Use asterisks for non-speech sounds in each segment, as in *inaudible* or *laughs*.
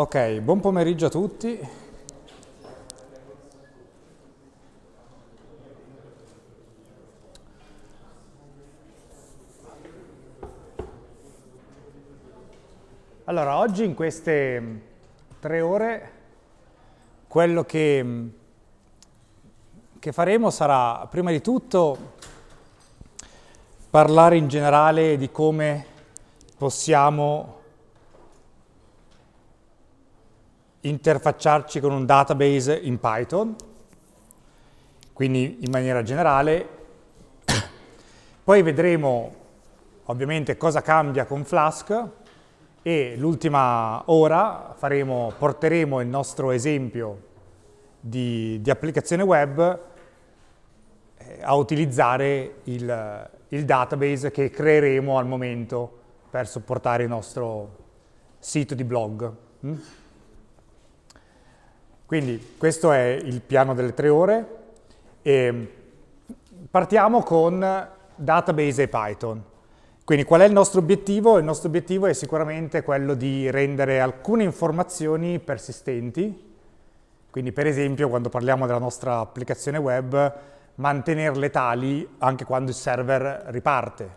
Ok, buon pomeriggio a tutti. Allora, oggi in queste mm, tre ore quello che, mm, che faremo sarà prima di tutto parlare in generale di come possiamo interfacciarci con un database in Python, quindi in maniera generale. *coughs* Poi vedremo ovviamente cosa cambia con Flask e l'ultima ora faremo, porteremo il nostro esempio di, di applicazione web eh, a utilizzare il, il database che creeremo al momento per supportare il nostro sito di blog. Mm? Quindi questo è il piano delle tre ore. E ehm, partiamo con database e Python. Quindi qual è il nostro obiettivo? Il nostro obiettivo è sicuramente quello di rendere alcune informazioni persistenti, quindi per esempio quando parliamo della nostra applicazione web, mantenerle tali anche quando il server riparte.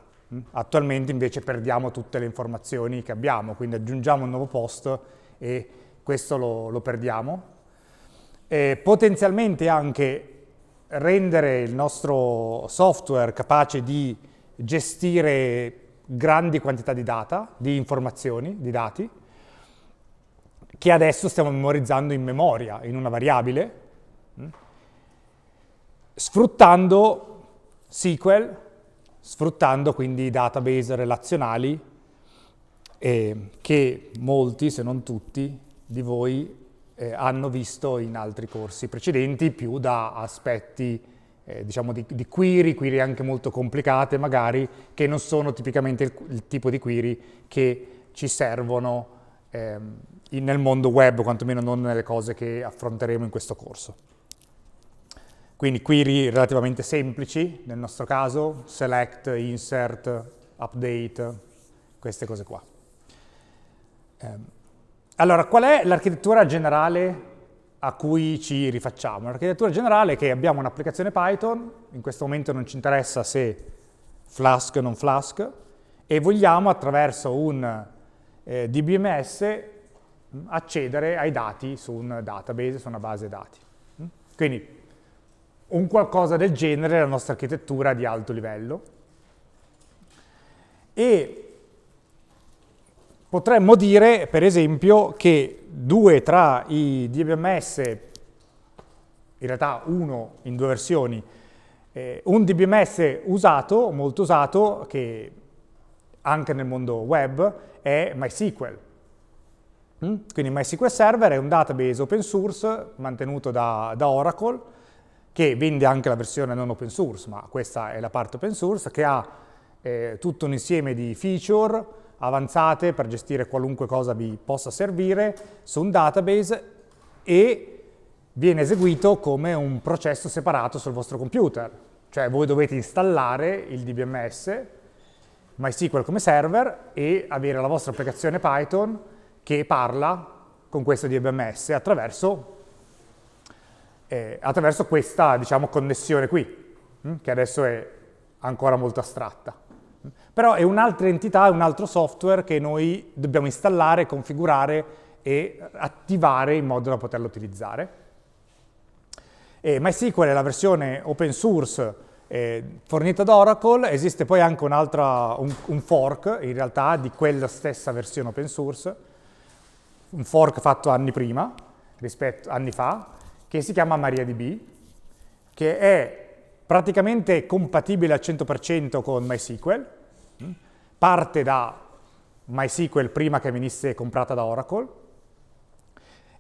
Attualmente invece perdiamo tutte le informazioni che abbiamo, quindi aggiungiamo un nuovo post e questo lo, lo perdiamo eh, potenzialmente anche rendere il nostro software capace di gestire grandi quantità di data, di informazioni, di dati, che adesso stiamo memorizzando in memoria, in una variabile, mm, sfruttando SQL, sfruttando quindi database relazionali eh, che molti, se non tutti, di voi eh, hanno visto in altri corsi precedenti, più da aspetti eh, diciamo di, di, query, query anche molto complicate magari, che non sono tipicamente il, il tipo di query che ci servono ehm, in, nel mondo web, quantomeno non nelle cose che affronteremo in questo corso. Quindi query relativamente semplici, nel nostro caso, select, insert, update, queste cose qua. Um, allora, qual è l'architettura generale a cui ci rifacciamo? L'architettura generale è che abbiamo un'applicazione Python, in questo momento non ci interessa se Flask o non Flask, e vogliamo attraverso un eh, DBMS accedere ai dati su un database, su una base dati. Mm? Quindi un qualcosa del genere è la nostra architettura di alto livello. E Potremmo dire, per esempio, che due tra i DBMS, in realtà uno in due versioni, eh, un DBMS usato, molto usato, che anche nel mondo web, è MySQL. Mm? Quindi MySQL Server è un database open source mantenuto da, da Oracle, che vende anche la versione non open source, ma questa è la parte open source, che ha eh, tutto un insieme di feature, avanzate per gestire qualunque cosa vi possa servire su un database e viene eseguito come un processo separato sul vostro computer. Cioè voi dovete installare il DBMS, MySQL come server e avere la vostra applicazione Python che parla con questo DBMS attraverso, eh, attraverso questa diciamo, connessione qui, mm, che adesso è ancora molto astratta. Però è un'altra entità, è un altro software che noi dobbiamo installare, configurare e attivare in modo da poterlo utilizzare. E eh, MySQL è la versione open source eh, fornita da Oracle, esiste poi anche un, un, un fork in realtà di quella stessa versione open source, un fork fatto anni prima, rispetto anni fa, che si chiama MariaDB, che è praticamente compatibile al 100% con MySQL, parte da MySQL prima che venisse comprata da Oracle,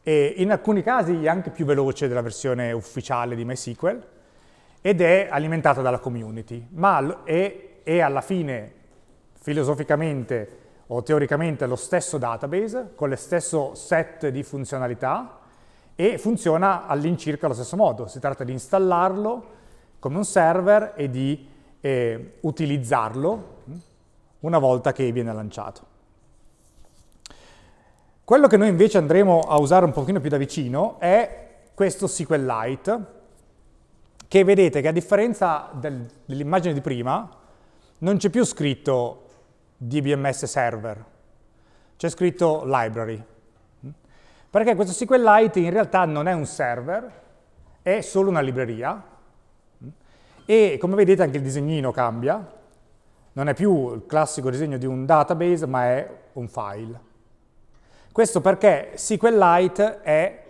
e in alcuni casi è anche più veloce della versione ufficiale di MySQL, ed è alimentata dalla community, ma è, è alla fine filosoficamente o teoricamente lo stesso database con lo stesso set di funzionalità e funziona all'incirca allo stesso modo. Si tratta di installarlo, come un server e di eh, utilizzarlo mm, una volta che viene lanciato. Quello che noi invece andremo a usare un pochino più da vicino è questo SQLite, che vedete che a differenza del, dell'immagine di prima, non c'è più scritto DBMS server, c'è scritto library. Mm? Perché questo SQLite in realtà non è un server, è solo una libreria e come vedete anche il disegnino cambia, non è più il classico disegno di un database ma è un file. Questo perché SQLite è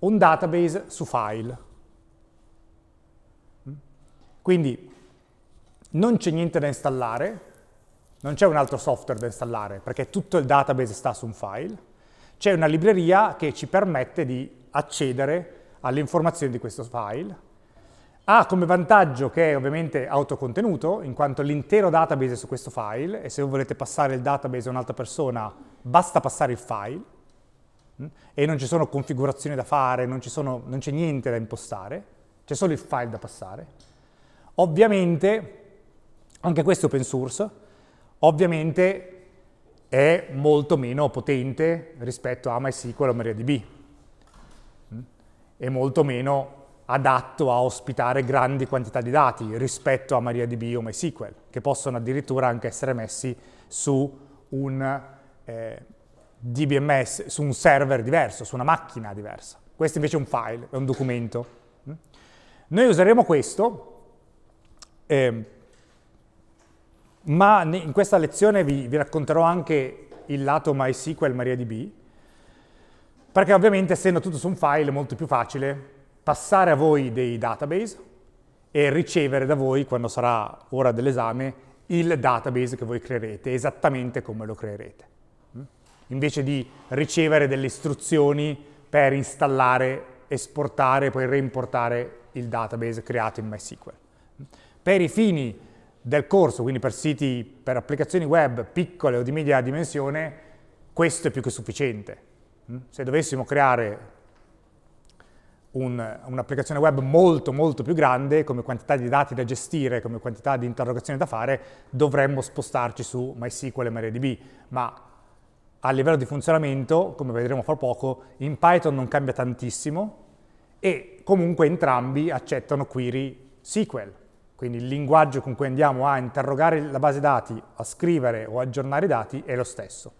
un database su file. Mm? Quindi non c'è niente da installare, non c'è un altro software da installare perché tutto il database sta su un file, c'è una libreria che ci permette di accedere alle informazioni di questo file ha come vantaggio che è ovviamente autocontenuto, in quanto l'intero database è su questo file, e se voi volete passare il database a un'altra persona, basta passare il file, mm, e non ci sono configurazioni da fare, non c'è niente da impostare, c'è solo il file da passare. Ovviamente, anche questo è open source, ovviamente è molto meno potente rispetto a MySQL o MariaDB, è mm, molto meno adatto a ospitare grandi quantità di dati rispetto a MariaDB o MySQL, che possono addirittura anche essere messi su un eh, DBMS, su un server diverso, su una macchina diversa. Questo invece è un file, è un documento. Mm? Noi useremo questo, eh, ma in questa lezione vi, vi racconterò anche il lato MySQL MariaDB, perché ovviamente essendo tutto su un file è molto più facile passare a voi dei database e ricevere da voi, quando sarà ora dell'esame, il database che voi creerete, esattamente come lo creerete. Mm? Invece di ricevere delle istruzioni per installare, esportare e poi reimportare il database creato in MySQL. Mm? Per i fini del corso, quindi per siti, per applicazioni web piccole o di media dimensione, questo è più che sufficiente. Mm? Se dovessimo creare un'applicazione web molto molto più grande, come quantità di dati da gestire, come quantità di interrogazioni da fare, dovremmo spostarci su MySQL e MariaDB, ma a livello di funzionamento, come vedremo fra poco, in Python non cambia tantissimo e comunque entrambi accettano query SQL, quindi il linguaggio con cui andiamo a interrogare la base dati, a scrivere o aggiornare i dati è lo stesso.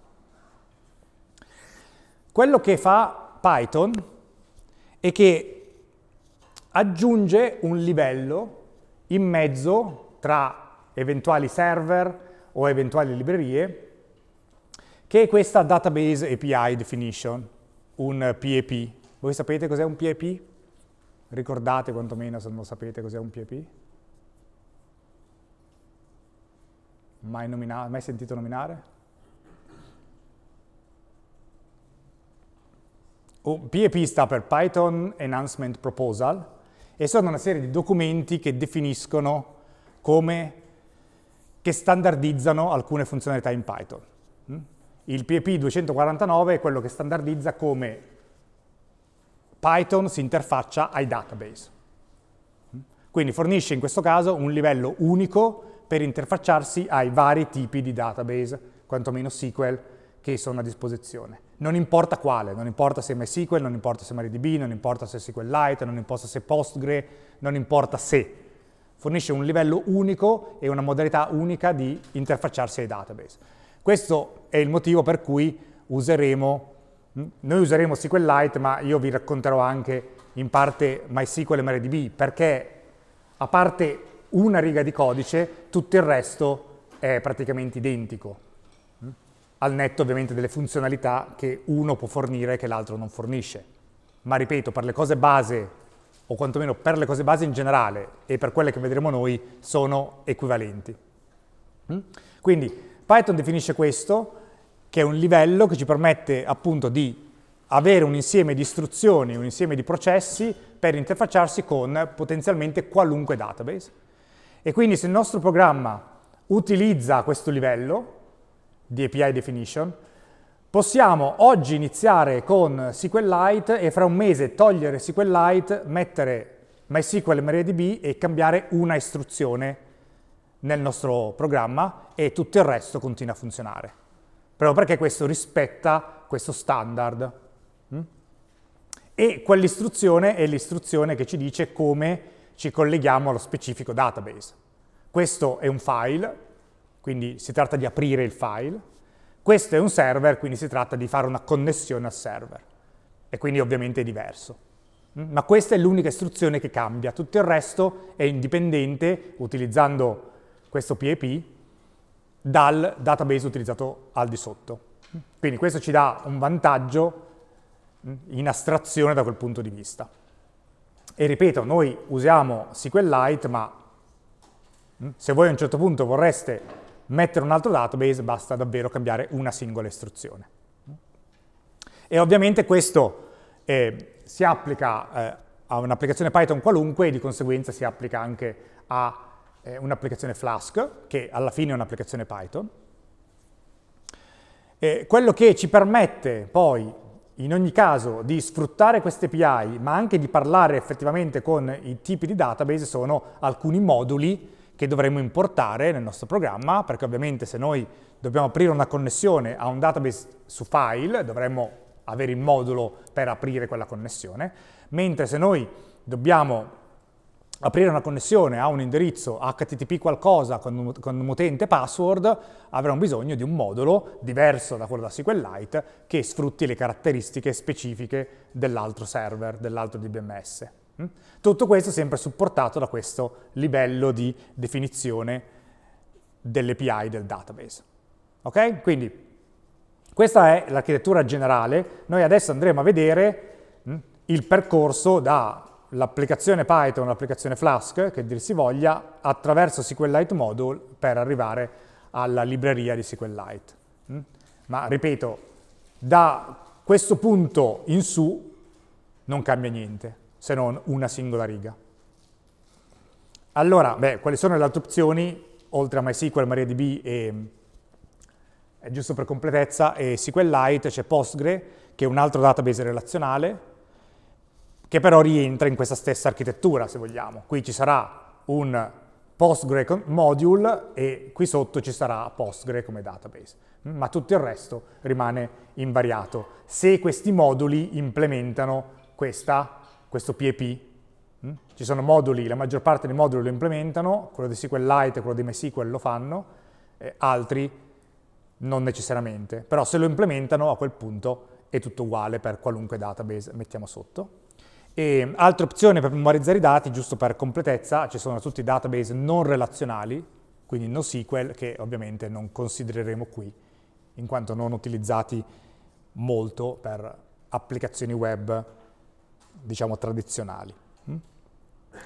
Quello che fa Python e che aggiunge un livello in mezzo tra eventuali server o eventuali librerie, che è questa Database API Definition, un PAP. Voi sapete cos'è un PAP? Ricordate quantomeno se non lo sapete cos'è un PAP? Mai, mai sentito nominare? PEP sta per Python Enhancement Proposal e sono una serie di documenti che definiscono come, che standardizzano alcune funzionalità in Python. Mm? Il PEP 249 è quello che standardizza come Python si interfaccia ai database. Mm? Quindi fornisce in questo caso un livello unico per interfacciarsi ai vari tipi di database, quantomeno SQL, che sono a disposizione non importa quale, non importa se è MySQL, non importa se è MariaDB, non importa se è SQLite, non importa se è Postgre, non importa se. Fornisce un livello unico e una modalità unica di interfacciarsi ai database. Questo è il motivo per cui useremo, mm, noi useremo SQLite, ma io vi racconterò anche in parte MySQL e MariaDB, perché a parte una riga di codice, tutto il resto è praticamente identico al netto ovviamente delle funzionalità che uno può fornire e che l'altro non fornisce. Ma ripeto, per le cose base, o quantomeno per le cose base in generale e per quelle che vedremo noi, sono equivalenti. Mm? Quindi Python definisce questo, che è un livello che ci permette appunto di avere un insieme di istruzioni, un insieme di processi per interfacciarsi con potenzialmente qualunque database. E quindi se il nostro programma utilizza questo livello, di API definition, possiamo oggi iniziare con SQLite e fra un mese togliere SQLite, mettere MySQL e MariaDB e cambiare una istruzione nel nostro programma e tutto il resto continua a funzionare. Proprio perché questo rispetta questo standard. Mm? E quell'istruzione è l'istruzione che ci dice come ci colleghiamo allo specifico database. Questo è un file quindi si tratta di aprire il file. Questo è un server, quindi si tratta di fare una connessione al server, e quindi ovviamente è diverso. Mm? Ma questa è l'unica istruzione che cambia, tutto il resto è indipendente, utilizzando questo PEP, dal database utilizzato al di sotto. Quindi questo ci dà un vantaggio mm, in astrazione da quel punto di vista. E ripeto, noi usiamo SQLite, ma mm, se voi a un certo punto vorreste mettere un altro database basta davvero cambiare una singola istruzione. E ovviamente questo eh, si applica eh, a un'applicazione Python qualunque e di conseguenza si applica anche a eh, un'applicazione Flask, che alla fine è un'applicazione Python. E quello che ci permette poi in ogni caso di sfruttare queste API, ma anche di parlare effettivamente con i tipi di database sono alcuni moduli che dovremo importare nel nostro programma, perché ovviamente se noi dobbiamo aprire una connessione a un database su file, dovremmo avere il modulo per aprire quella connessione, mentre se noi dobbiamo aprire una connessione a un indirizzo HTTP qualcosa con un, con un utente password, avremo bisogno di un modulo diverso da quello da SQLite che sfrutti le caratteristiche specifiche dell'altro server, dell'altro DBMS. Mm? Tutto questo sempre supportato da questo livello di definizione dell'API del database. Ok? Quindi questa è l'architettura generale. Noi adesso andremo a vedere mm, il percorso dall'applicazione Python all'applicazione Flask, che dir si voglia, attraverso SQLite Module per arrivare alla libreria di SQLite. Mm? Ma ripeto, da questo punto in su non cambia niente se non una singola riga. Allora, beh, quali sono le altre opzioni, oltre a MySQL, MariaDB e, e giusto per completezza, e SQLite, c'è Postgre, che è un altro database relazionale, che però rientra in questa stessa architettura, se vogliamo. Qui ci sarà un Postgre module e qui sotto ci sarà Postgre come database, ma tutto il resto rimane invariato se questi moduli implementano questa questo PEP. Mm? Ci sono moduli, la maggior parte dei moduli lo implementano, quello di SQLite e quello di MySQL lo fanno, eh, altri non necessariamente, però se lo implementano a quel punto è tutto uguale per qualunque database mettiamo sotto. E altre opzioni per memorizzare i dati, giusto per completezza, ci sono tutti i database non relazionali, quindi NoSQL, che ovviamente non considereremo qui, in quanto non utilizzati molto per applicazioni web diciamo, tradizionali.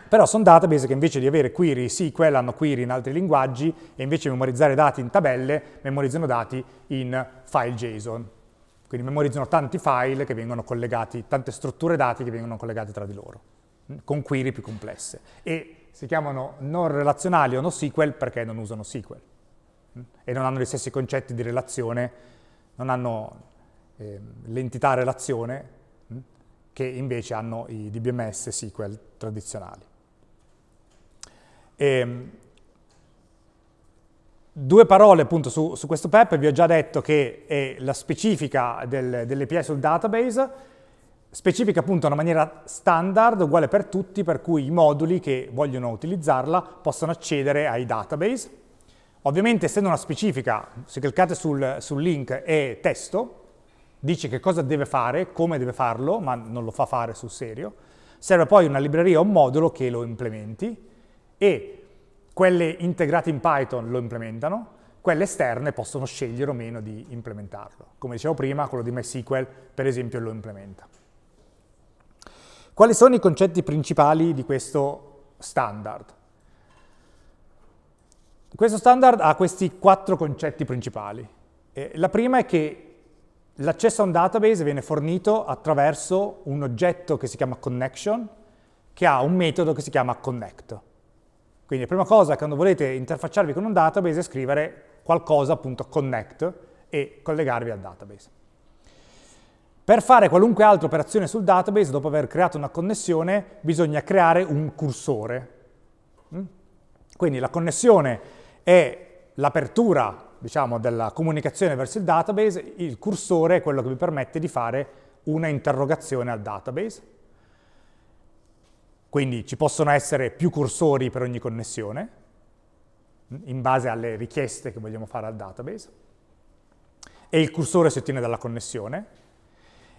Però sono database che invece di avere query SQL hanno query in altri linguaggi e invece di memorizzare dati in tabelle, memorizzano dati in file JSON. Quindi memorizzano tanti file che vengono collegati, tante strutture dati che vengono collegate tra di loro, mm, con query più complesse. E si chiamano non relazionali o SQL perché non usano SQL mm, e non hanno gli stessi concetti di relazione, non hanno eh, l'entità relazione che invece hanno i DBMS SQL tradizionali. E, ehm, due parole appunto su, su, questo PEP, vi ho già detto che è la specifica del, dell'API sul database, specifica appunto in una maniera standard, uguale per tutti, per cui i moduli che vogliono utilizzarla possono accedere ai database. Ovviamente essendo una specifica, se cliccate sul, sul link è testo, dice che cosa deve fare, come deve farlo, ma non lo fa fare sul serio. Serve poi una libreria o un modulo che lo implementi e quelle integrate in Python lo implementano, quelle esterne possono scegliere o meno di implementarlo. Come dicevo prima, quello di MySQL, per esempio, lo implementa. Quali sono i concetti principali di questo standard? Questo standard ha questi quattro concetti principali. Eh, la prima è che L'accesso a un database viene fornito attraverso un oggetto che si chiama connection, che ha un metodo che si chiama connect. Quindi la prima cosa quando volete interfacciarvi con un database è scrivere qualcosa appunto connect e collegarvi al database. Per fare qualunque altra operazione sul database, dopo aver creato una connessione, bisogna creare un cursore. Mm? Quindi la connessione è l'apertura diciamo, della comunicazione verso il database, il cursore è quello che mi permette di fare una interrogazione al database. Quindi ci possono essere più cursori per ogni connessione, in base alle richieste che vogliamo fare al database. E il cursore si ottiene dalla connessione.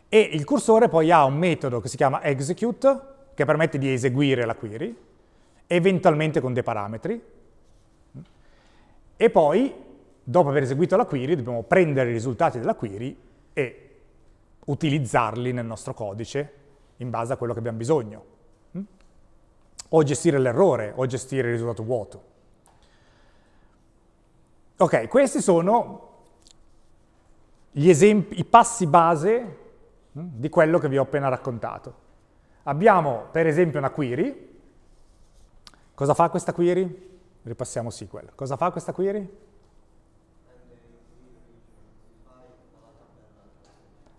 E il cursore poi ha un metodo che si chiama execute, che permette di eseguire la query, eventualmente con dei parametri. E poi dopo aver eseguito la query dobbiamo prendere i risultati della query e utilizzarli nel nostro codice in base a quello che abbiamo bisogno. Mm? O gestire l'errore, o gestire il risultato vuoto. Ok, questi sono esempi, i passi base mm, di quello che vi ho appena raccontato. Abbiamo per esempio una query. Cosa fa questa query? Ripassiamo SQL. Cosa fa questa query?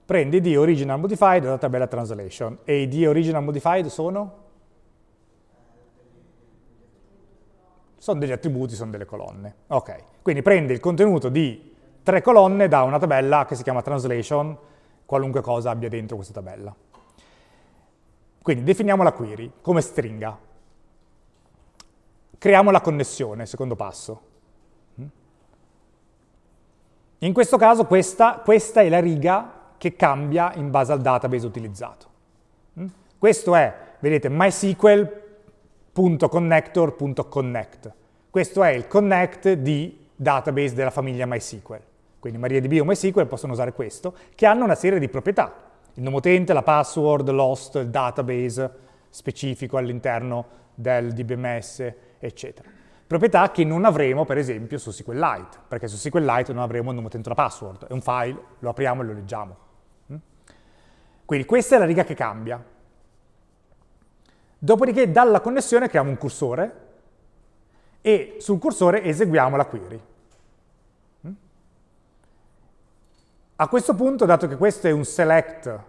prendi di original modified dalla tabella translation. E i di original modified sono? Sono degli attributi, sono delle colonne. Ok, quindi prendi il contenuto di tre colonne da una tabella che si chiama translation, qualunque cosa abbia dentro questa tabella. Quindi definiamo la query come stringa. Creiamo la connessione, secondo passo. In questo caso questa, questa è la riga che cambia in base al database utilizzato. Mm? Questo è, vedete, mysql.connector.connect. Questo è il connect di database della famiglia MySQL. Quindi MariaDB o MySQL possono usare questo, che hanno una serie di proprietà. Il nome utente, la password, l'host, il database specifico all'interno del DBMS, eccetera. Proprietà che non avremo, per esempio, su SQLite, perché su SQLite non avremo il nome utente e la password. È un file, lo apriamo e lo leggiamo. Quindi questa è la riga che cambia. Dopodiché dalla connessione creiamo un cursore e sul cursore eseguiamo la query. Mm? A questo punto, dato che questo è un select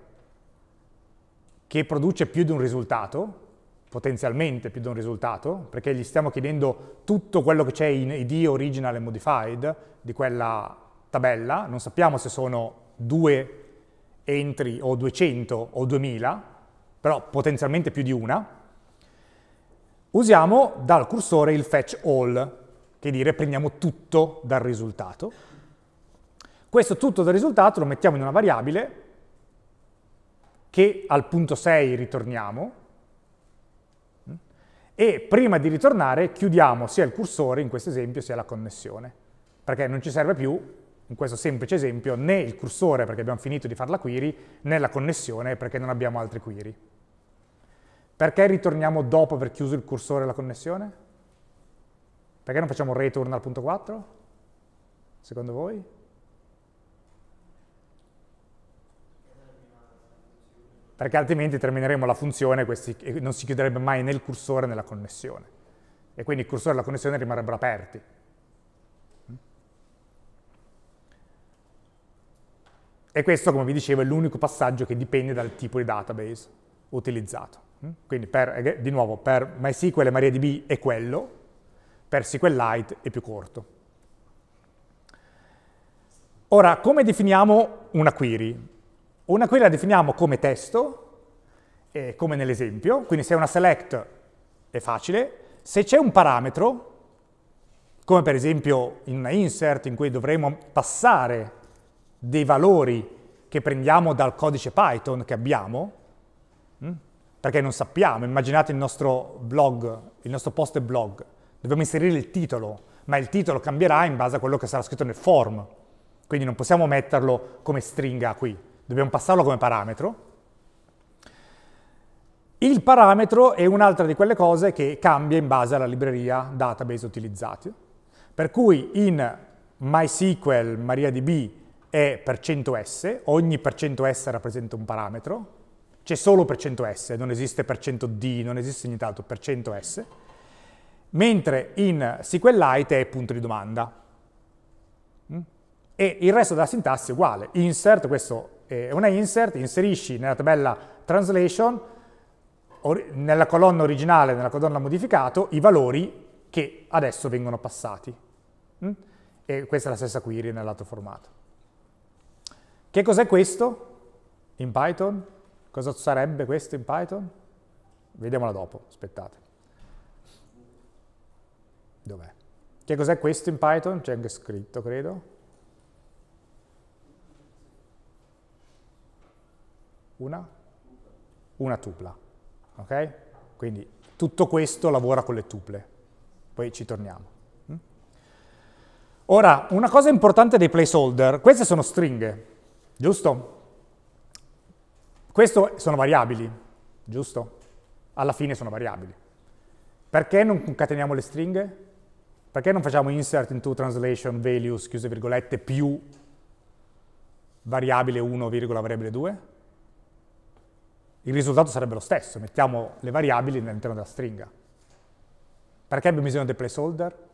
che produce più di un risultato, potenzialmente più di un risultato, perché gli stiamo chiedendo tutto quello che c'è in ID original e modified di quella tabella, non sappiamo se sono due entri o 200 o 2000, però potenzialmente più di una, usiamo dal cursore il fetch all, che dire prendiamo tutto dal risultato. Questo tutto dal risultato lo mettiamo in una variabile che al punto 6 ritorniamo e prima di ritornare chiudiamo sia il cursore, in questo esempio, sia la connessione, perché non ci serve più in questo semplice esempio, né il cursore perché abbiamo finito di fare la query, né la connessione perché non abbiamo altre query. Perché ritorniamo dopo aver chiuso il cursore e la connessione? Perché non facciamo return al punto 4? Secondo voi? Perché altrimenti termineremo la funzione e non si chiuderebbe mai né il cursore né la connessione. E quindi il cursore e la connessione rimarrebbero aperti. E questo, come vi dicevo, è l'unico passaggio che dipende dal tipo di database utilizzato. Mm? Quindi, per, eh, di nuovo, per MySQL e MariaDB è quello, per SQLite è più corto. Ora, come definiamo una query? Una query la definiamo come testo, eh, come nell'esempio, quindi se è una select è facile. Se c'è un parametro, come per esempio in una insert in cui dovremo passare dei valori che prendiamo dal codice Python che abbiamo, mm? perché non sappiamo, immaginate il nostro blog, il nostro post blog, dobbiamo inserire il titolo, ma il titolo cambierà in base a quello che sarà scritto nel form, quindi non possiamo metterlo come stringa qui, dobbiamo passarlo come parametro. Il parametro è un'altra di quelle cose che cambia in base alla libreria database utilizzata, per cui in MySQL, MariaDB, è per 100 S, ogni per 100 S rappresenta un parametro, c'è solo per 100 S, non esiste per 100 D, non esiste nient'altro per 100 S, mentre in SQLite è punto di domanda. Mm? E il resto della sintassi è uguale, insert, questo è una insert, inserisci nella tabella translation, nella colonna originale, nella colonna modificato, i valori che adesso vengono passati. Mm? E questa è la stessa query nell'altro formato. Che cos'è questo in Python? Cosa sarebbe questo in Python? Vediamola dopo, aspettate. Dov'è? Che cos'è questo in Python? C'è anche scritto, credo. Una? Una tupla, ok? Quindi tutto questo lavora con le tuple, poi ci torniamo. Mm? Ora, una cosa importante dei placeholder, queste sono stringhe, giusto? Queste sono variabili, giusto? Alla fine sono variabili. Perché non concateniamo le stringhe? Perché non facciamo insert into translation values, chiuse virgolette, più variabile 1, variabile 2? Il risultato sarebbe lo stesso, mettiamo le variabili all'interno della stringa. Perché abbiamo bisogno del placeholder?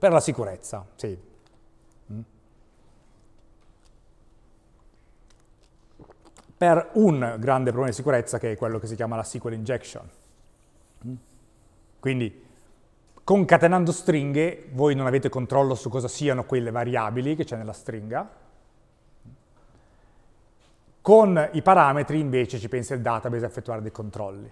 Per la sicurezza, sì. Mm. Per un grande problema di sicurezza che è quello che si chiama la SQL injection. Mm. Quindi concatenando stringhe voi non avete controllo su cosa siano quelle variabili che c'è nella stringa, con i parametri invece ci pensa il database a effettuare dei controlli.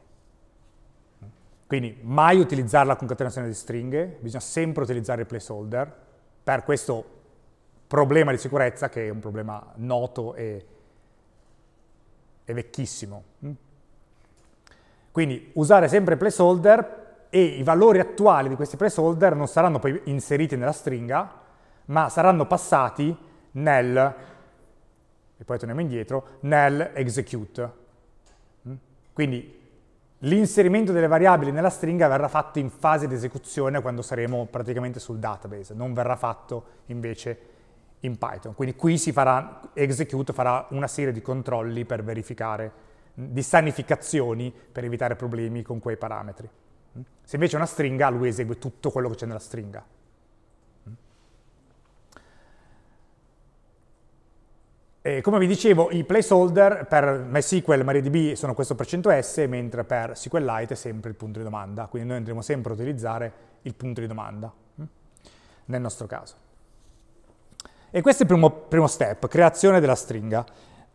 Quindi mai utilizzare la concatenazione di stringhe, bisogna sempre utilizzare il placeholder per questo problema di sicurezza che è un problema noto e, e vecchissimo. Mm? Quindi usare sempre il placeholder e i valori attuali di questi placeholder non saranno poi inseriti nella stringa, ma saranno passati nel, e poi torniamo indietro, nel execute. Mm? Quindi L'inserimento delle variabili nella stringa verrà fatto in fase di esecuzione quando saremo praticamente sul database, non verrà fatto invece in Python. Quindi qui si farà, execute farà una serie di controlli per verificare, di sanificazioni per evitare problemi con quei parametri. Se invece è una stringa, lui esegue tutto quello che c'è nella stringa. E come vi dicevo, i placeholder per MySQL e MariaDB sono questo %s, mentre per SQLite è sempre il punto di domanda, quindi noi andremo sempre a utilizzare il punto di domanda, mm, nel nostro caso. E questo è il primo, primo step, creazione della stringa,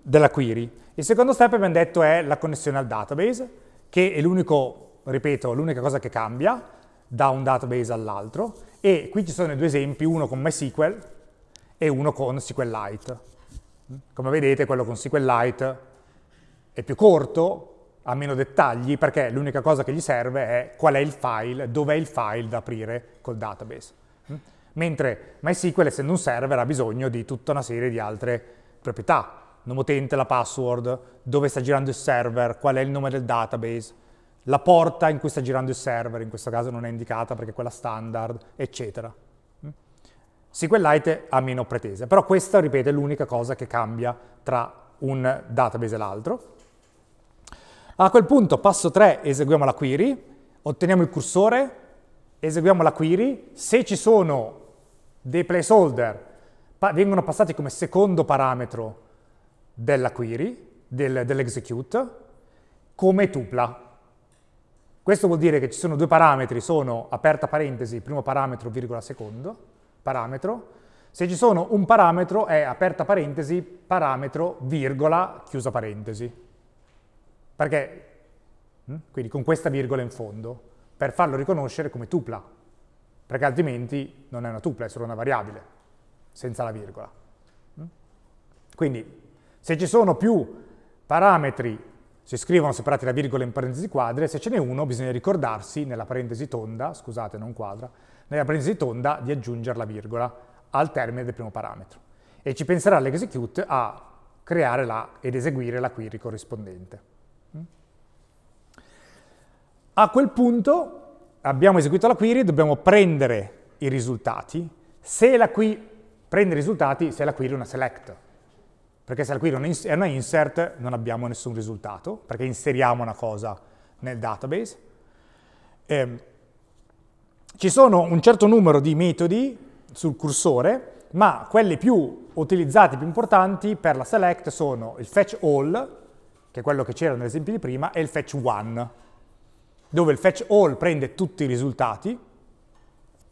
della query. Il secondo step, abbiamo detto, è la connessione al database, che è l'unico, ripeto, l'unica cosa che cambia da un database all'altro. E qui ci sono due esempi, uno con MySQL e uno con SQLite. Come vedete quello con SQLite è più corto, ha meno dettagli perché l'unica cosa che gli serve è qual è il file, dov'è il file da aprire col database. Mm? Mentre MySQL, essendo un server, ha bisogno di tutta una serie di altre proprietà. Nome utente, la password, dove sta girando il server, qual è il nome del database, la porta in cui sta girando il server, in questo caso non è indicata perché è quella standard, eccetera. SQLite ha meno pretese, però questa, ripeto, è l'unica cosa che cambia tra un database e l'altro. A quel punto, passo 3, eseguiamo la query, otteniamo il cursore, eseguiamo la query, se ci sono dei placeholder pa vengono passati come secondo parametro della query, del, dell'execute, come tupla. Questo vuol dire che ci sono due parametri, sono aperta parentesi, primo parametro, virgola secondo, parametro. Se ci sono un parametro è aperta parentesi, parametro, virgola, chiusa parentesi. Perché? Hm? Quindi con questa virgola in fondo, per farlo riconoscere come tupla, perché altrimenti non è una tupla, è solo una variabile, senza la virgola. Hm? Quindi se ci sono più parametri si scrivono separati da virgola in parentesi quadre, se ce n'è uno bisogna ricordarsi nella parentesi tonda, scusate non quadra, nella parentesi tonda di aggiungere la virgola al termine del primo parametro e ci penserà l'execute a creare la, ed eseguire la query corrispondente. Mm? A quel punto abbiamo eseguito la query, dobbiamo prendere i risultati. Se la query prende i risultati, se la query è una select, perché se la query è una insert non abbiamo nessun risultato, perché inseriamo una cosa nel database. Ehm, ci sono un certo numero di metodi sul cursore, ma quelli più utilizzati, più importanti per la select sono il fetch all, che è quello che c'era nell'esempio di prima, e il fetch one, dove il fetch all prende tutti i risultati,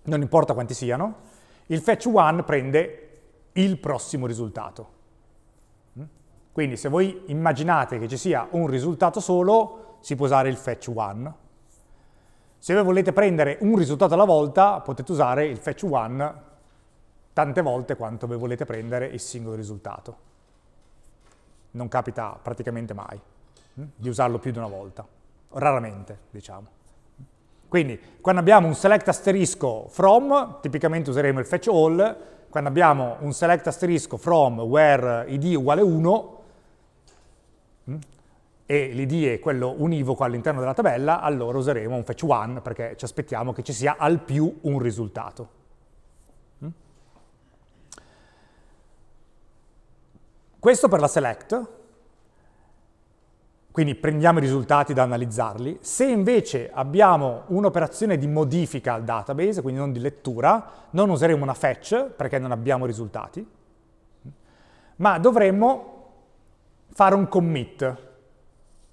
non importa quanti siano, il fetch one prende il prossimo risultato. Mm? Quindi se voi immaginate che ci sia un risultato solo, si può usare il fetch one, se voi volete prendere un risultato alla volta, potete usare il fetch one tante volte quanto voi volete prendere il singolo risultato. Non capita praticamente mai mm, di usarlo più di una volta, raramente, diciamo. Quindi, quando abbiamo un select asterisco from, tipicamente useremo il fetch all, quando abbiamo un select asterisco from where id uguale 1, e l'ID è quello univoco all'interno della tabella, allora useremo un fetch 1 perché ci aspettiamo che ci sia al più un risultato. Mm? Questo per la select, quindi prendiamo i risultati da analizzarli. Se invece abbiamo un'operazione di modifica al database, quindi non di lettura, non useremo una fetch perché non abbiamo risultati, ma dovremmo fare un commit.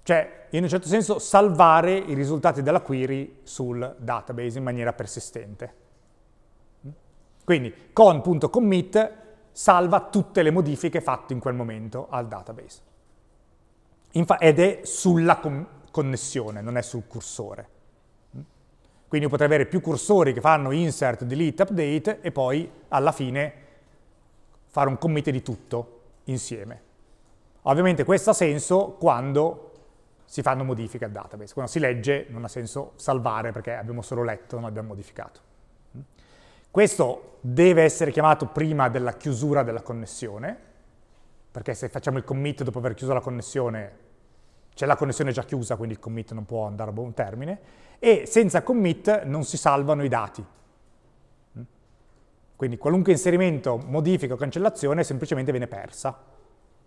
Cioè, in un certo senso, salvare i risultati della query sul database in maniera persistente. Quindi con.commit salva tutte le modifiche fatte in quel momento al database. Infa ed è sulla connessione, non è sul cursore. Quindi io potrei avere più cursori che fanno insert, delete, update e poi alla fine fare un commit di tutto insieme. Ovviamente questo ha senso quando si fanno modifiche al database. Quando si legge non ha senso salvare perché abbiamo solo letto, non abbiamo modificato. Questo deve essere chiamato prima della chiusura della connessione, perché se facciamo il commit dopo aver chiuso la connessione, c'è la connessione già chiusa, quindi il commit non può andare a buon termine, e senza commit non si salvano i dati. Quindi qualunque inserimento, modifica o cancellazione semplicemente viene persa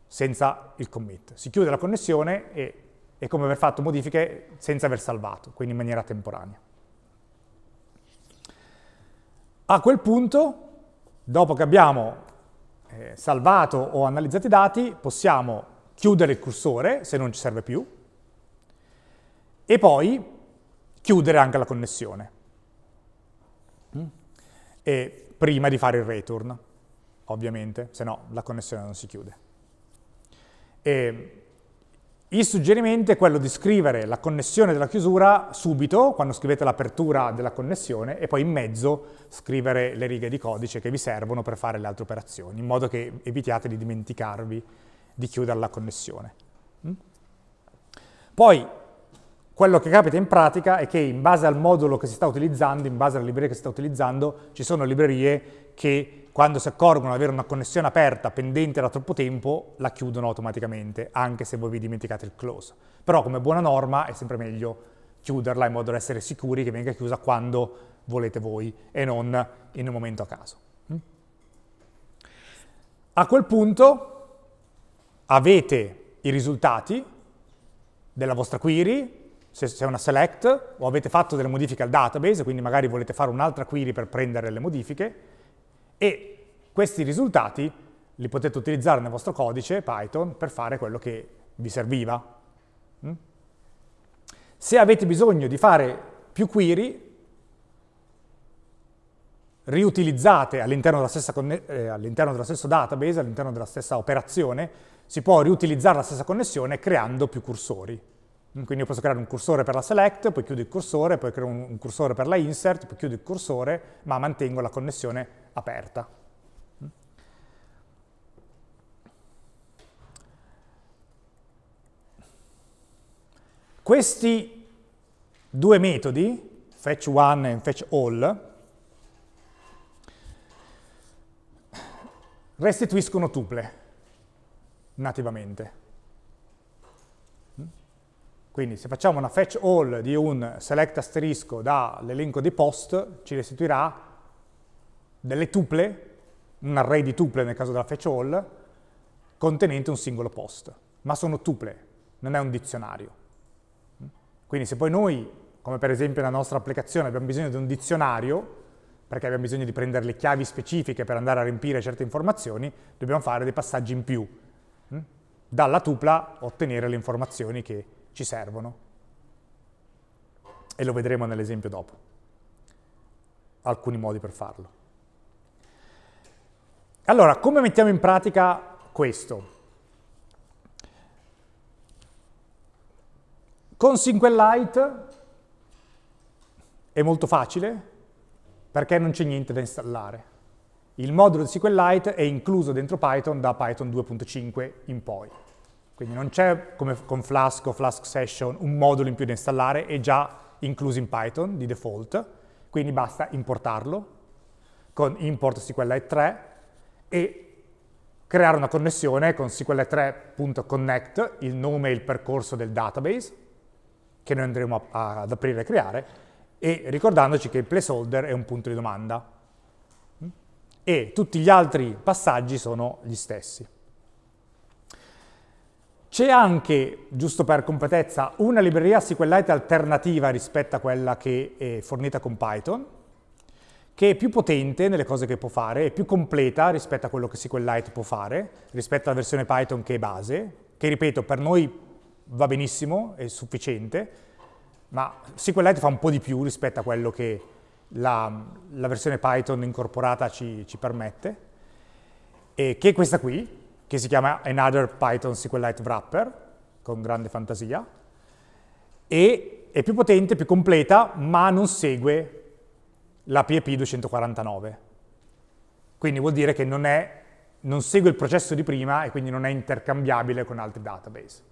senza il commit. Si chiude la connessione e e come aver fatto modifiche senza aver salvato, quindi in maniera temporanea. A quel punto, dopo che abbiamo eh, salvato o analizzato i dati, possiamo chiudere il cursore se non ci serve più e poi chiudere anche la connessione mm. prima di fare il return, ovviamente, se no la connessione non si chiude. E il suggerimento è quello di scrivere la connessione della chiusura subito, quando scrivete l'apertura della connessione, e poi in mezzo scrivere le righe di codice che vi servono per fare le altre operazioni, in modo che evitiate di dimenticarvi di chiudere la connessione. Mm? Poi, quello che capita in pratica è che in base al modulo che si sta utilizzando, in base alla libreria che si sta utilizzando, ci sono librerie che quando si accorgono di avere una connessione aperta pendente da troppo tempo, la chiudono automaticamente, anche se voi vi dimenticate il close. Però come buona norma è sempre meglio chiuderla in modo da essere sicuri che venga chiusa quando volete voi e non in un momento a caso. Mm? A quel punto avete i risultati della vostra query, se c'è una select, o avete fatto delle modifiche al database, quindi magari volete fare un'altra query per prendere le modifiche, e questi risultati li potete utilizzare nel vostro codice Python per fare quello che vi serviva. Mm? Se avete bisogno di fare più query, riutilizzate all'interno eh, all dello stesso database, all'interno della stessa operazione, si può riutilizzare la stessa connessione creando più cursori. Mm, quindi io posso creare un cursore per la select, poi chiudo il cursore, poi creo un cursore per la insert, poi chiudo il cursore, ma mantengo la connessione aperta. Mm. Questi due metodi, fetch one e fetch all, restituiscono tuple nativamente. Mm. Quindi se facciamo una fetch all di un select asterisco dall'elenco di post, ci restituirà delle tuple, un array di tuple nel caso della fetch all, contenente un singolo post. Ma sono tuple, non è un dizionario. Quindi se poi noi, come per esempio nella nostra applicazione, abbiamo bisogno di un dizionario, perché abbiamo bisogno di prendere le chiavi specifiche per andare a riempire certe informazioni, dobbiamo fare dei passaggi in più. Mm? Dalla tupla ottenere le informazioni che ci servono. E lo vedremo nell'esempio dopo. Alcuni modi per farlo. Allora, come mettiamo in pratica questo? Con SQLite è molto facile perché non c'è niente da installare. Il modulo di SQLite è incluso dentro Python da Python 2.5 in poi. Quindi non c'è, come con Flask o Flask Session, un modulo in più da installare, è già incluso in Python di default, quindi basta importarlo con import SQLite 3 e creare una connessione con SQL3.connect, il nome e il percorso del database, che noi andremo a, ad aprire e creare, e ricordandoci che il placeholder è un punto di domanda. Mm? E tutti gli altri passaggi sono gli stessi. C'è anche, giusto per completezza, una libreria SQLite alternativa rispetto a quella che è fornita con Python, che è più potente nelle cose che può fare, è più completa rispetto a quello che SQLite può fare, rispetto alla versione Python che è base, che ripeto, per noi va benissimo, è sufficiente, ma SQLite fa un po' di più rispetto a quello che la, la versione Python incorporata ci, ci permette, che è questa qui, che si chiama Another Python SQLite Wrapper, con grande fantasia, e è più potente, più completa, ma non segue la PEP 249. Quindi vuol dire che non, è, non segue il processo di prima e quindi non è intercambiabile con altri database.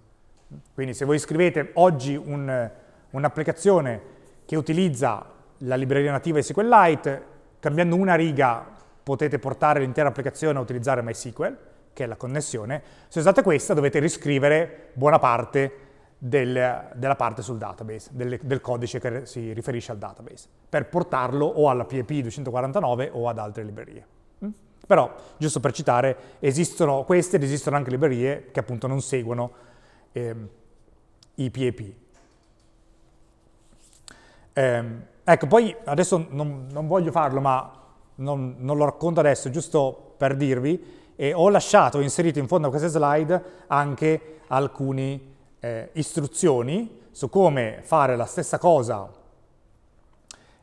Quindi se voi scrivete oggi un'applicazione un che utilizza la libreria nativa di SQLite, cambiando una riga potete portare l'intera applicazione a utilizzare MySQL, che è la connessione. Se usate questa dovete riscrivere buona parte del, della parte sul database, del, del, codice che si riferisce al database, per portarlo o alla PEP 249 o ad altre librerie. Mm. Però, giusto per citare, esistono queste ed esistono anche librerie che appunto non seguono eh, i PEP. Eh, ecco, poi adesso non, non voglio farlo, ma non, non, lo racconto adesso, giusto per dirvi, e ho lasciato, ho inserito in fondo a queste slide anche alcuni eh, istruzioni su come fare la stessa cosa